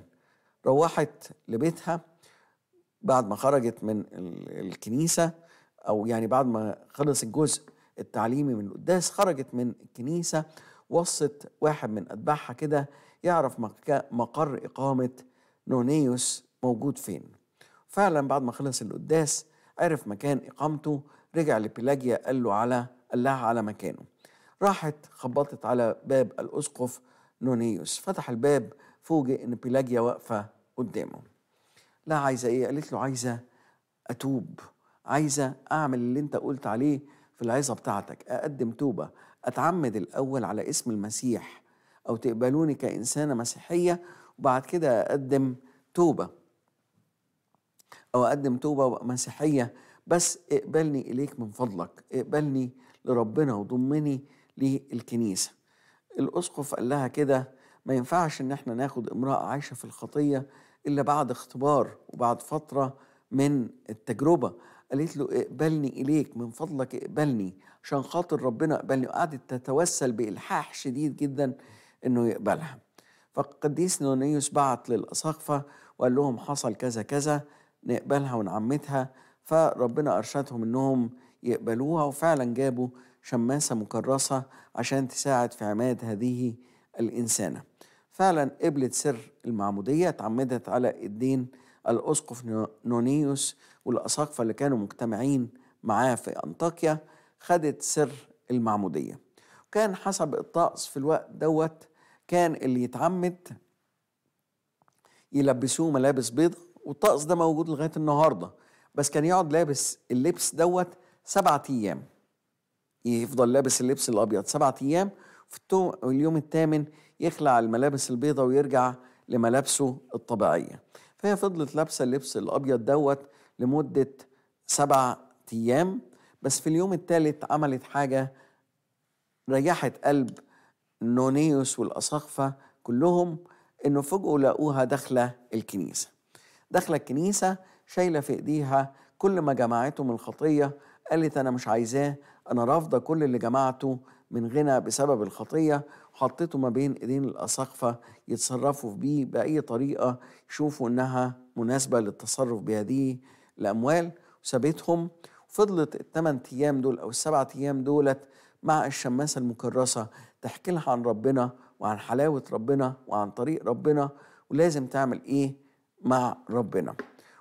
[SPEAKER 1] روحت لبيتها بعد ما خرجت من الكنيسة أو يعني بعد ما خلص الجزء التعليمي من القداس خرجت من الكنيسة وصت واحد من أتباعها كده يعرف مقر إقامة نونيوس موجود فين فعلا بعد ما خلص القداس عرف مكان إقامته رجع لبيلاجيا قال له على قال لها على مكانه راحت خبطت على باب الأسقف نونيوس فتح الباب فوجئ إن بيلاجيا واقفة قدامه لا عايزه ايه قالت له عايزه اتوب عايزه اعمل اللي انت قلت عليه في العظه بتاعتك اقدم توبه اتعمد الاول على اسم المسيح او تقبلوني كانسانه مسيحيه وبعد كده اقدم توبه او اقدم توبه مسيحيه بس اقبلني اليك من فضلك اقبلني لربنا وضمني للكنيسه الاسقف قال لها كده ما ينفعش ان احنا ناخد امراه عايشه في الخطيه إلا بعد اختبار وبعد فترة من التجربة قالت له اقبلني إليك من فضلك اقبلني عشان خاطر ربنا اقبلني وقعدت تتوسل بإلحاح شديد جدا إنه يقبلها فالقديس نونيوس بعت للأساقفة وقال لهم حصل كذا كذا نقبلها ونعمتها فربنا أرشدهم إنهم يقبلوها وفعلا جابوا شماسة مكرسة عشان تساعد في عماد هذه الإنسانة فعلا قبلت سر المعمودية اتعمدت على الدين الأسقف نونيوس والأساقفة اللي كانوا مجتمعين معاه في أنطاكيا خدت سر المعمودية وكان حسب الطقس في الوقت دوت كان اللي يتعمد يلبسوه ملابس بيضة والطقس ده موجود لغاية النهاردة بس كان يقعد لابس اللبس دوت سبعة أيام يفضل لابس اللبس الأبيض سبعة أيام في اليوم الثامن يخلع الملابس البيضاء ويرجع لملابسه الطبيعية فهي فضلت لابسة اللبس الأبيض دوت لمدة سبع أيام بس في اليوم الثالث عملت حاجة ريحت قلب نونيوس والأساقفة كلهم إنه فجأة لقوها داخلة الكنيسة داخلة الكنيسة شايلة في إيديها كل ما جمعته من الخطية قالت أنا مش عايزاه أنا رافضة كل اللي جمعته من غنى بسبب الخطية حطيته ما بين ايدين الاساقفه يتصرفوا بيه باي طريقه يشوفوا انها مناسبه للتصرف بهذه الاموال وسابتهم فضلت الثمان ايام دول او السبعة ايام دولت مع الشماسه المكرسه تحكي لها عن ربنا وعن حلاوه ربنا وعن طريق ربنا ولازم تعمل ايه مع ربنا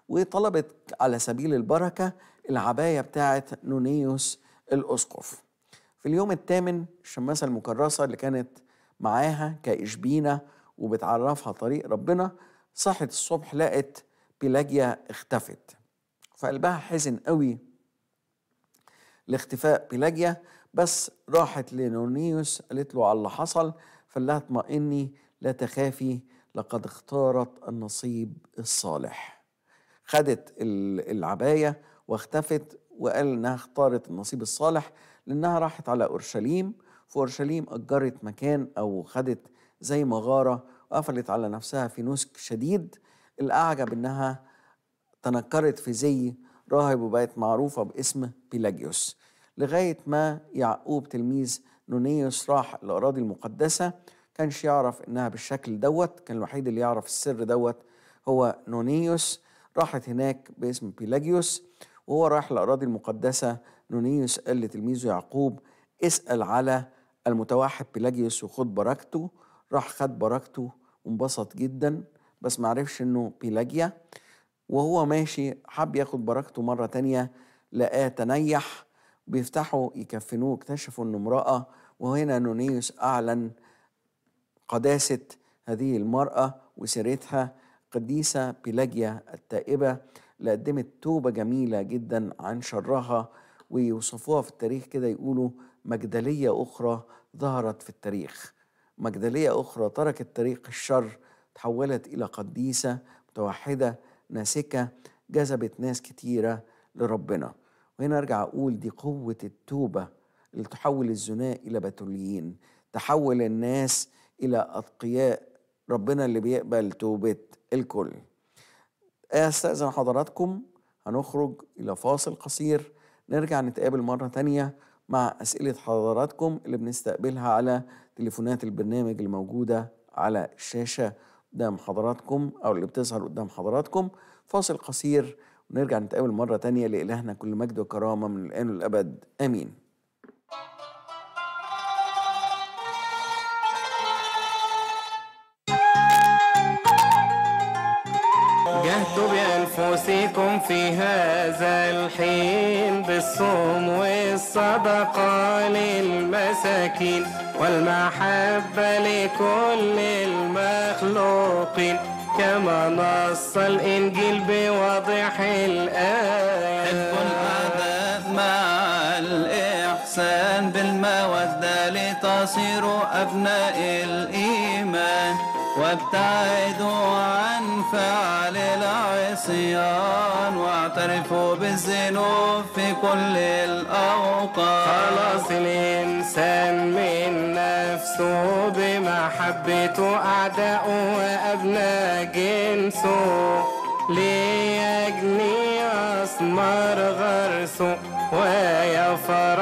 [SPEAKER 1] وطلبت على سبيل البركه العبايه بتاعه نونيوس الاسقف في اليوم الثامن الشماسة المكرسة اللي كانت معاها كإشبينة وبتعرفها طريق ربنا صحت الصبح لقت بيلاجيا اختفت فقلبها حزن قوي لاختفاء بيلاجيا بس راحت لنونيوس قالت له على اللي حصل فقال لها اطمئني لا تخافي لقد اختارت النصيب الصالح خدت العباية واختفت وقال انها اختارت النصيب الصالح لأنها راحت على أورشليم فأورشليم أجرت مكان أو خدت زي مغارة وقفلت على نفسها في نسك شديد الأعجب إنها تنكرت في زي راهب وبقت معروفة باسم بيلاجيوس لغاية ما يعقوب تلميذ نونيوس راح الأراضي المقدسة كانش يعرف إنها بالشكل دوت كان الوحيد اللي يعرف السر دوت هو نونيوس راحت هناك باسم بيلاجيوس وهو رايح الأراضي المقدسة نونيوس قال لتلميذه يعقوب اسأل على المتوحد بيلاجيوس وخد بركته راح خد بركته وانبسط جدا بس معرفش انه بيلاجيا وهو ماشي حب ياخد بركته مرة تانية لقاه تنيح بيفتحوا يكفنوه اكتشفوا انه امرأة وهنا نونيوس أعلن قداسة هذه المرأة وسيرتها قديسة بيلاجيا التائبة اللي قدمت توبة جميلة جدا عن شرها ويوصفوها في التاريخ كده يقولوا مجدلية أخرى ظهرت في التاريخ مجدلية أخرى تركت طريق الشر تحولت إلى قديسة متوحدة ناسكة جذبت ناس كتيرة لربنا وهنا أرجع أقول دي قوة التوبة اللي تحول الزناة إلى بتوليين تحول الناس إلى أتقياء ربنا اللي بيقبل توبة الكل أستأذن حضراتكم هنخرج إلى فاصل قصير نرجع نتقابل مرة تانية مع أسئلة حضراتكم اللي بنستقبلها على تليفونات البرنامج الموجودة على الشاشة قدام حضراتكم أو اللي بتظهر قدام حضراتكم فاصل قصير ونرجع نتقابل مرة تانية لإلهنا كل مجد وكرامة من الآن والأبد آمين
[SPEAKER 2] وجهت بأنفسكم في هذا الحين بالصوم والصدقة للمساكين والمحبة لكل المخلوقين كما نص الإنجيل بواضح الآية حب الأعداء مع الإحسان بالمودة لتصيروا أبناء الإيمان وابتعدوا عن فعل العصيان واعترفوا بالذنوب في كل الأوقات خلاص الإنسان من نفسه بمحبته أعداؤه وأبناء جنسه ليجني أسمر غرسه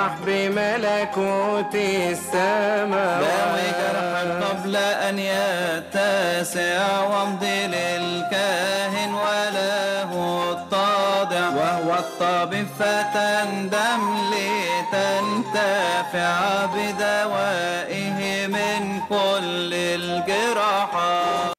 [SPEAKER 2] وافرح بملكوت السماء داوي جرحك قبل أن يتسع وامضي للكاهن وله الطادع وهو الطبيب فتندم لتنتفع بدوائه من كل الجراحات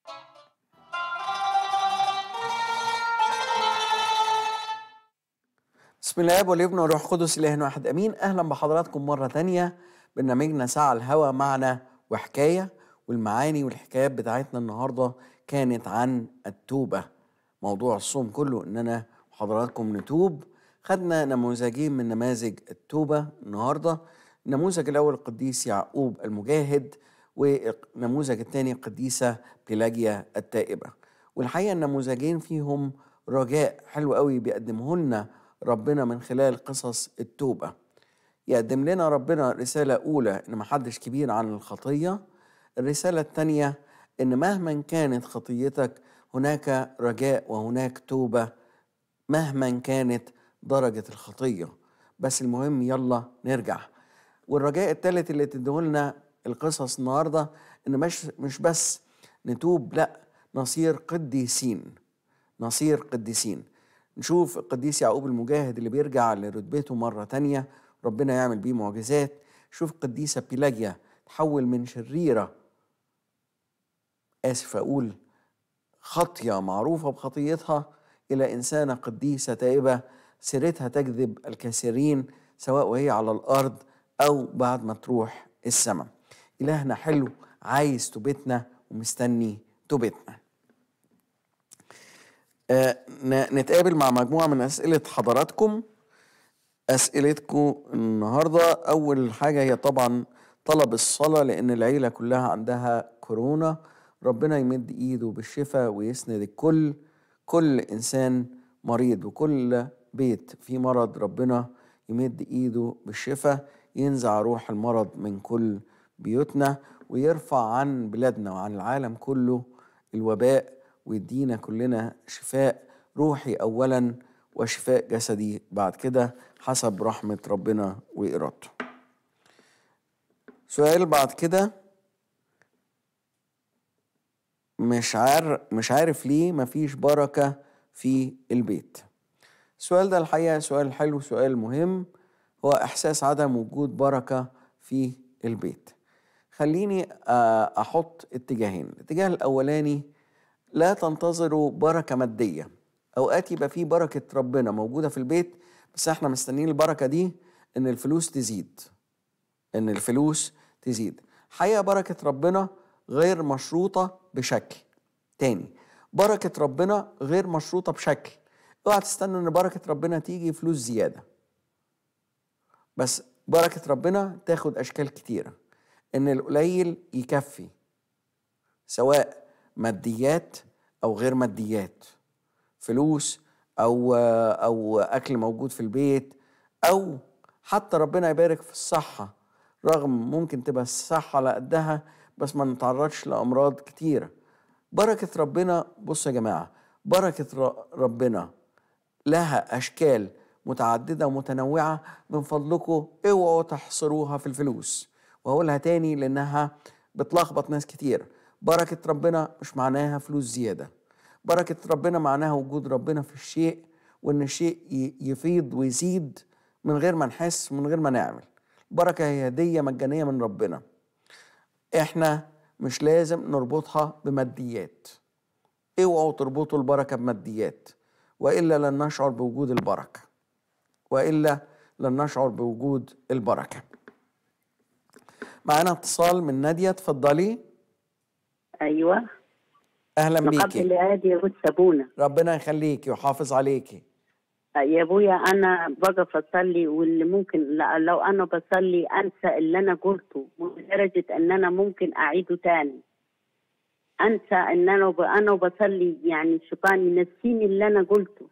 [SPEAKER 1] بسم الله الاب والابن والروح القدس اله واحد امين اهلا بحضراتكم مره تانية برنامجنا ساعه الهوى معنا وحكايه والمعاني والحكايات بتاعتنا النهارده كانت عن التوبه موضوع الصوم كله ان انا وحضراتكم نتوب خدنا نموذجين من نماذج التوبه النهارده النموذج الاول القديس يعقوب المجاهد والنموذج الثاني القديسه بيلاجيا التائبه والحقيقه النموذجين فيهم رجاء حلو قوي بيقدمه لنا ربنا من خلال قصص التوبة يقدم لنا ربنا رسالة أولى إن محدش كبير عن الخطية الرسالة الثانية إن مهما كانت خطيتك هناك رجاء وهناك توبة مهما كانت درجة الخطية بس المهم يلا نرجع والرجاء الثالث اللي لنا القصص النهاردة إن مش, مش بس نتوب لأ نصير قديسين نصير قديسين نشوف القديس يعقوب المجاهد اللي بيرجع لرتبته مرة تانية ربنا يعمل بيه معجزات شوف القديسة بيلاجيا تحول من شريرة آسف أقول خطية معروفة بخطيتها إلى إنسانة قديسة تائبة سيرتها تجذب الكثيرين سواء وهي على الأرض أو بعد ما تروح السماء إلهنا حلو عايز توبتنا ومستني توبتنا آه، نتقابل مع مجموعة من أسئلة حضراتكم أسئلتكم النهاردة أول حاجة هي طبعا طلب الصلاة لأن العيلة كلها عندها كورونا ربنا يمد إيده بالشفاء ويسند الكل كل إنسان مريض وكل بيت في مرض ربنا يمد إيده بالشفاء ينزع روح المرض من كل بيوتنا ويرفع عن بلادنا وعن العالم كله الوباء ويدينا كلنا شفاء روحي أولا وشفاء جسدي بعد كده حسب رحمة ربنا وإرادته سؤال بعد كده مش عارف مش عارف ليه مفيش بركة في البيت السؤال ده الحقيقة سؤال حلو سؤال مهم هو إحساس عدم وجود بركة في البيت خليني آه، أحط اتجاهين الاتجاه الأولاني لا تنتظروا بركه ماديه اوقات يبقى في بركه ربنا موجوده في البيت بس احنا مستنيين البركه دي ان الفلوس تزيد ان الفلوس تزيد حقيقه بركه ربنا غير مشروطه بشكل تاني بركه ربنا غير مشروطه بشكل اوعى تستنى ان بركه ربنا تيجي فلوس زياده بس بركه ربنا تاخد اشكال كتيره ان القليل يكفي سواء ماديات او غير ماديات فلوس او او اكل موجود في البيت او حتى ربنا يبارك في الصحه رغم ممكن تبقى الصحه على قدها بس ما نتعرضش لامراض كتيره بركه ربنا بصوا يا جماعه بركه ربنا لها اشكال متعدده ومتنوعه من فضلكم اوعوا تحصروها في الفلوس وهقولها تاني لانها بتلخبط ناس كتير بركة ربنا مش معناها فلوس زيادة بركة ربنا معناها وجود ربنا في الشيء وإن الشيء يفيض ويزيد من غير ما نحس من غير ما نعمل البركة هي هدية مجانية من ربنا إحنا مش لازم نربطها بماديات اوعوا تربطوا البركة بماديات وإلا لن نشعر بوجود البركة وإلا لن نشعر بوجود البركة معانا اتصال من نادية اتفضلي ايوه اهلا بيكي قبل لآدي يا ربنا يخليكي ويحافظ عليكي يا ابويا انا بقف اصلي واللي ممكن لو انا بصلي انسى اللي انا قلته لدرجه ان انا ممكن اعيده تاني انسى ان انا انا بصلي يعني الشيطان ينسيني اللي انا قلته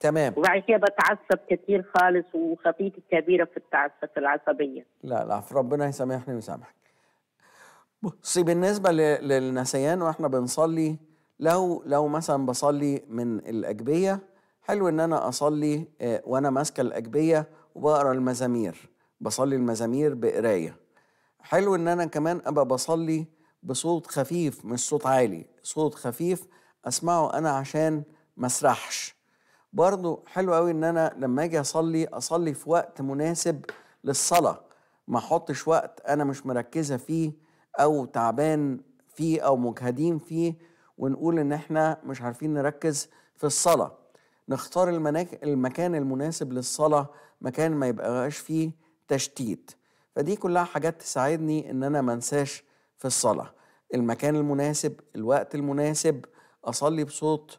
[SPEAKER 1] تمام وبعد كده بتعصب كتير خالص وخطيتي كبيره في التعصب العصبيه لا لا ربنا يسامحني ويسامحك بصي بالنسبه للنسيان واحنا بنصلي لو لو مثلا بصلي من الاجبيه حلو ان انا اصلي آه، وانا ماسكه الاجبيه وبقرا المزامير بصلي المزامير بقرايه حلو ان انا كمان ابقى بصلي بصوت خفيف مش صوت عالي صوت خفيف اسمعه انا عشان ما اسرحش برضه حلو قوي ان انا لما اجي اصلي اصلي في وقت مناسب للصلاه ما احطش وقت انا مش مركزه فيه او تعبان فيه او مجهدين فيه ونقول ان احنا مش عارفين نركز في الصلاه نختار المناك... المكان المناسب للصلاه مكان ما يبقاش فيه تشتيت فدي كلها حاجات تساعدني ان انا ما انساش في الصلاه المكان المناسب الوقت المناسب اصلي بصوت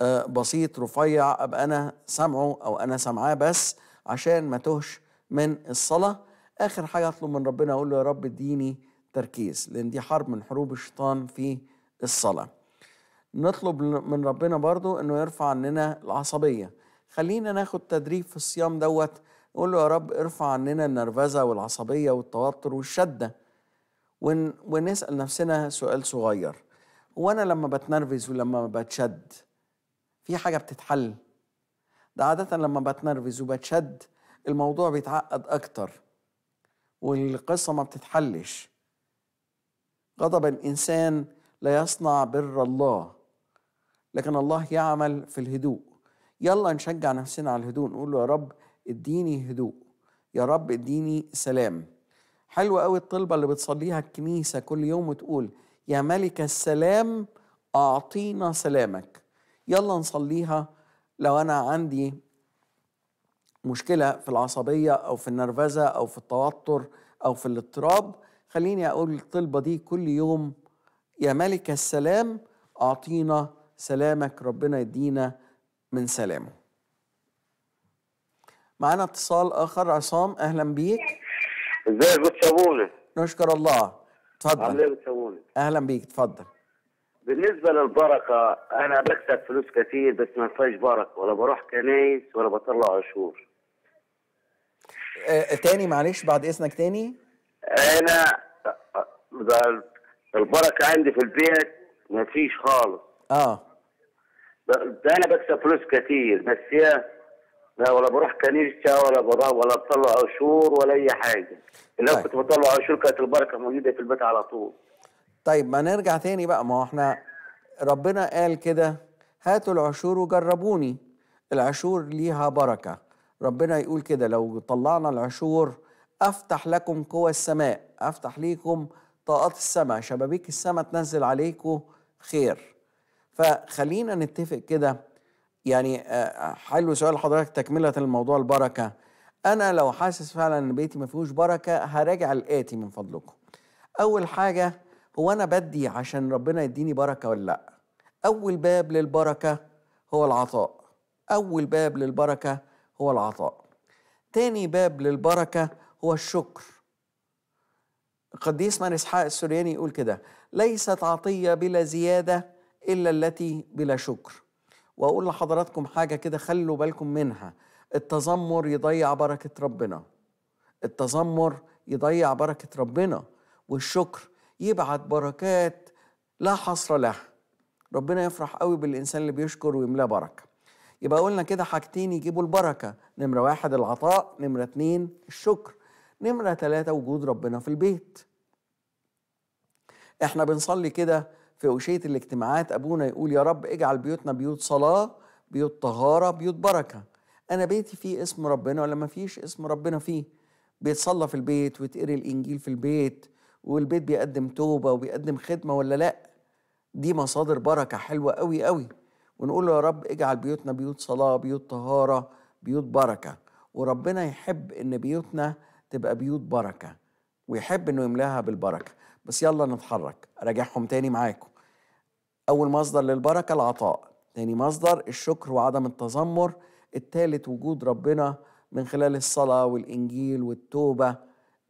[SPEAKER 1] آه، بسيط رفيع ابقى انا سامعه او انا سامعاه بس عشان ما تهش من الصلاه اخر حاجه اطلب من ربنا اقول له يا رب اديني تركيز لأن دي حرب من حروب الشيطان في الصلاة نطلب من ربنا برضو أنه يرفع عننا العصبية خلينا ناخد تدريب في الصيام دوت نقول له يا رب ارفع عننا النرفزة والعصبية والتوتر والشدة ون... ونسأل نفسنا سؤال صغير هو أنا لما بتنرفز ولما بتشد في حاجة بتتحل ده عادة لما بتنرفز وبتشد الموضوع بيتعقد أكتر والقصة ما بتتحلش غضب الانسان لا يصنع بر الله لكن الله يعمل في الهدوء يلا نشجع نفسنا على الهدوء نقول له يا رب اديني هدوء يا رب اديني سلام حلوه قوي الطلبه اللي بتصليها الكنيسه كل يوم وتقول يا ملك السلام اعطينا سلامك يلا نصليها لو انا عندي مشكله في العصبيه او في النرفزه او في التوتر او في الاضطراب خليني أقول الطلبة دي كل يوم يا ملك السلام أعطينا سلامك ربنا يدينا من سلامه معانا اتصال آخر عصام أهلا بيك ازيك بتساووني نشكر الله اتفضل إيه أهلا بيك اتفضل بالنسبة للبركة أنا بكسب فلوس كتير بس ما فيهاش بركة ولا بروح كنايس ولا بطلع عشور آه تاني معلش بعد إذنك تاني انا البركه عندي في البيت مفيش خالص اه ده انا بكسب فلوس كتير بس هي لا ولا بروح
[SPEAKER 2] كنيسه ولا بروح ولا بطلع عشور ولا اي حاجه لو طيب. كنت بطلع عشور كانت
[SPEAKER 1] البركه موجوده في البيت على طول طيب ما نرجع تاني بقى ما هو احنا ربنا قال كده هاتوا العشور وجربوني العشور ليها بركه ربنا يقول كده لو طلعنا العشور افتح لكم قوى السماء افتح ليكم طاقات السماء شبابيك السماء تنزل عليكم خير فخلينا نتفق كده يعني آه، حلو سؤال حضرتك تكمله الموضوع البركه انا لو حاسس فعلا ان بيتي ما فيهوش بركه هراجع الاتي من فضلكم اول حاجه هو انا بدي عشان ربنا يديني بركه ولا لا اول باب للبركه هو العطاء اول باب للبركه هو العطاء تاني باب للبركه هو الشكر قديس من إسحاق السرياني يقول كده ليست عطية بلا زيادة إلا التي بلا شكر وأقول لحضراتكم حاجة كده خلوا بالكم منها التذمر يضيع بركة ربنا التذمر يضيع بركة ربنا والشكر يبعت بركات لا حصر لها ربنا يفرح قوي بالإنسان اللي بيشكر ويملاه بركة يبقى قلنا كده حاجتين يجيبوا البركة نمرة واحد العطاء نمرة اتنين الشكر نمرة ثلاثة وجود ربنا في البيت احنا بنصلي كده في أوشية الاجتماعات أبونا يقول يا رب اجعل بيوتنا بيوت صلاة بيوت طهارة بيوت بركة أنا بيتي فيه اسم ربنا ولا ما فيش اسم ربنا فيه بيتصلى في البيت ويتقري الإنجيل في البيت والبيت بيقدم توبة وبيقدم خدمة ولا لأ دي مصادر بركة حلوة قوي قوي ونقول له يا رب اجعل بيوتنا بيوت صلاة بيوت طهارة بيوت بركة وربنا يحب إن بيوتنا تبقى بيوت بركه ويحب انه يملاها بالبركه بس يلا نتحرك راجعهم تاني معاكم اول مصدر للبركه العطاء تاني مصدر الشكر وعدم التذمر التالت وجود ربنا من خلال الصلاه والانجيل والتوبه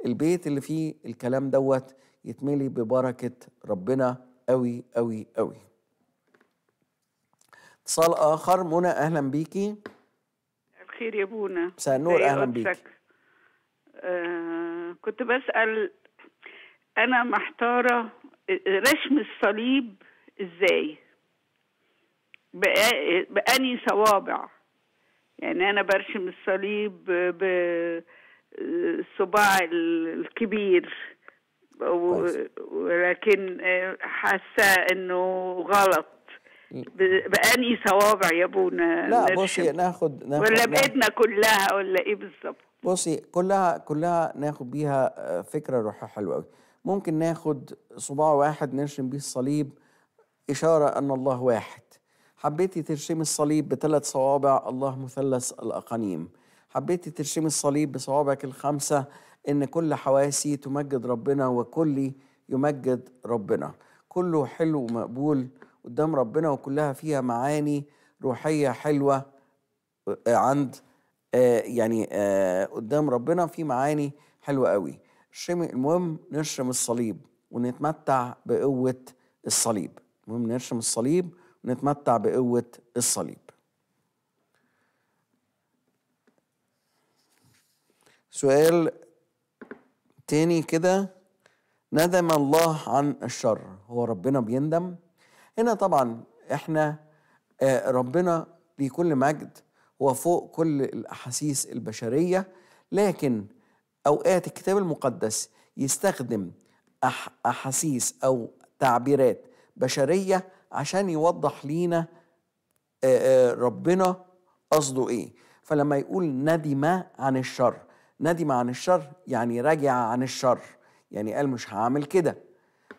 [SPEAKER 1] البيت اللي فيه الكلام دوت يتملي ببركه ربنا قوي قوي قوي اتصال اخر منى اهلا بيكي
[SPEAKER 2] بخير يا بونا
[SPEAKER 1] مساء النور اهلا بيكي آه، كنت بسأل أنا محتارة رشم الصليب إزاي بأني صوابع يعني أنا برشم الصليب بالصباع الكبير ولكن آه، حاسة أنه غلط بأني صوابع يا ابونا لا بصي ناخد, ناخد ولا بيتنا كلها ولا ايه بالظبط بصي كلها كلها ناخد بيها فكره روحها حلوه قوي ممكن ناخد صباع واحد نرسم بيه الصليب اشاره ان الله واحد حبيتي ترسمي الصليب بثلاث صوابع الله مثلث الاقانيم حبيتي ترسمي الصليب بصوابعك الخمسه ان كل حواسي تمجد ربنا وكلي يمجد ربنا كله حلو ومقبول قدام ربنا وكلها فيها معاني روحيه حلوه عند آه، يعني آه، قدام ربنا في معاني حلوه قوي المهم نشرم الصليب ونتمتع بقوه الصليب المهم نرشم الصليب ونتمتع بقوة الصليب سؤال تاني كده ندم الله عن الشر هو ربنا بيندم هنا طبعا احنا آه، ربنا لكل مجد وفوق كل الاحاسيس البشريه لكن اوقات الكتاب المقدس يستخدم احاسيس او تعبيرات بشريه عشان يوضح لينا ربنا قصده ايه فلما يقول ندم عن الشر ندم عن الشر يعني رجع عن الشر يعني قال مش هعمل كده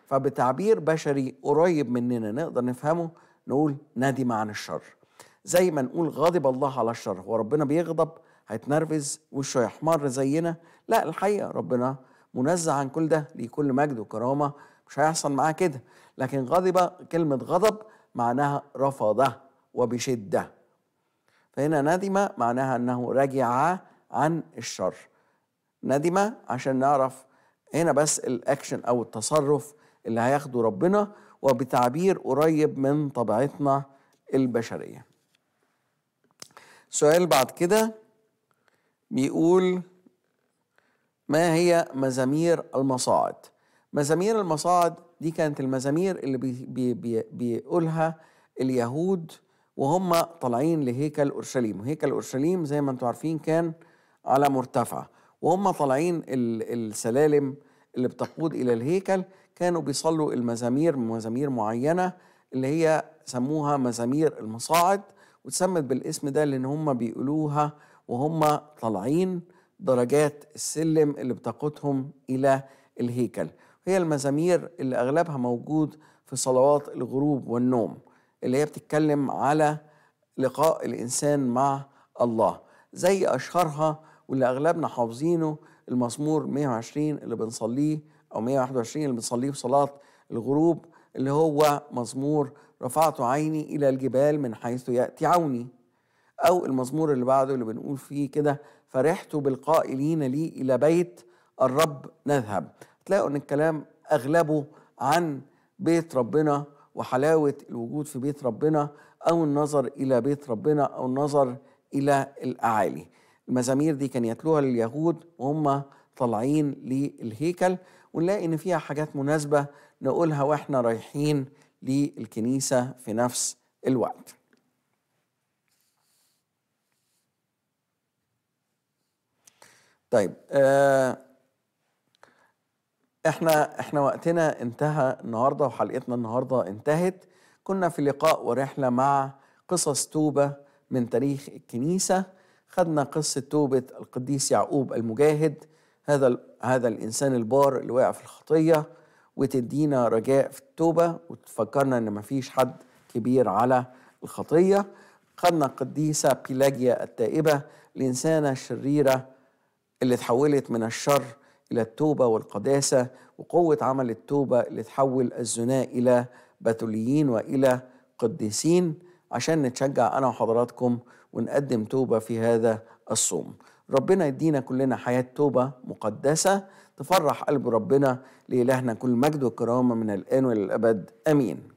[SPEAKER 1] فبتعبير بشري قريب مننا نقدر نفهمه نقول ندم عن الشر زي ما نقول غضب الله على الشر هو ربنا بيغضب هيتنرفز وشه يحمر زينا لا الحقيقه ربنا منزه عن كل ده ليه كل مجد وكرامه مش هيحصل معاه كده لكن غضب كلمه غضب معناها رفض وبشده فهنا ندم معناها انه رجع عن الشر ندم عشان نعرف هنا بس الاكشن او التصرف اللي هياخده ربنا وبتعبير قريب من طبيعتنا البشريه سؤال بعد كده بيقول ما هي مزامير المصاعد مزامير المصاعد دي كانت المزامير اللي بي بي بي بيقولها اليهود وهم طالعين لهيكل اورشليم هيكل اورشليم زي ما انتم عارفين كان على مرتفع وهم طالعين السلالم اللي بتقود الى الهيكل كانوا بيصلوا المزامير مزامير معينه اللي هي سموها مزامير المصاعد واتسمت بالاسم ده لان هم بيقولوها وهم طالعين درجات السلم اللي بتقودهم الى الهيكل هي المزامير اللي اغلبها موجود في صلوات الغروب والنوم اللي هي بتتكلم على لقاء الانسان مع الله زي اشهرها واللي اغلبنا حافظينه المزمور 120 اللي بنصليه او 121 اللي بنصليه في صلاه الغروب اللي هو مزمور رفعت عيني إلى الجبال من حيث يأتي عوني أو المزمور اللي بعده اللي بنقول فيه كده فرحت بالقائلين لي إلى بيت الرب نذهب تلاقوا إن الكلام أغلبه عن بيت ربنا وحلاوة الوجود في بيت ربنا أو النظر إلى بيت ربنا أو النظر إلى الأعالي المزامير دي كان يتلوها لليهود وهم طالعين للهيكل ونلاقي إن فيها حاجات مناسبة نقولها وإحنا رايحين للكنيسة في نفس الوقت طيب آه، احنا احنا وقتنا انتهى النهارده وحلقتنا النهارده انتهت كنا في لقاء ورحله مع قصص توبه من تاريخ الكنيسه خدنا قصه توبه القديس يعقوب المجاهد هذا هذا الانسان البار اللي وقع في الخطيه وتدينا رجاء في التوبة وتفكرنا إن مفيش حد كبير على الخطية خدنا القديسة بيلاجيا التائبة الإنسانة الشريرة اللي تحولت من الشر إلى التوبة والقداسة وقوة عمل التوبة اللي تحول الزناة إلى باتوليين وإلى قديسين عشان نتشجع أنا وحضراتكم ونقدم توبة في هذا الصوم ربنا يدينا كلنا حياة توبة مقدسة تفرح قلب ربنا لإلهنا كل مجد وكرامة من الآن والأبد آمين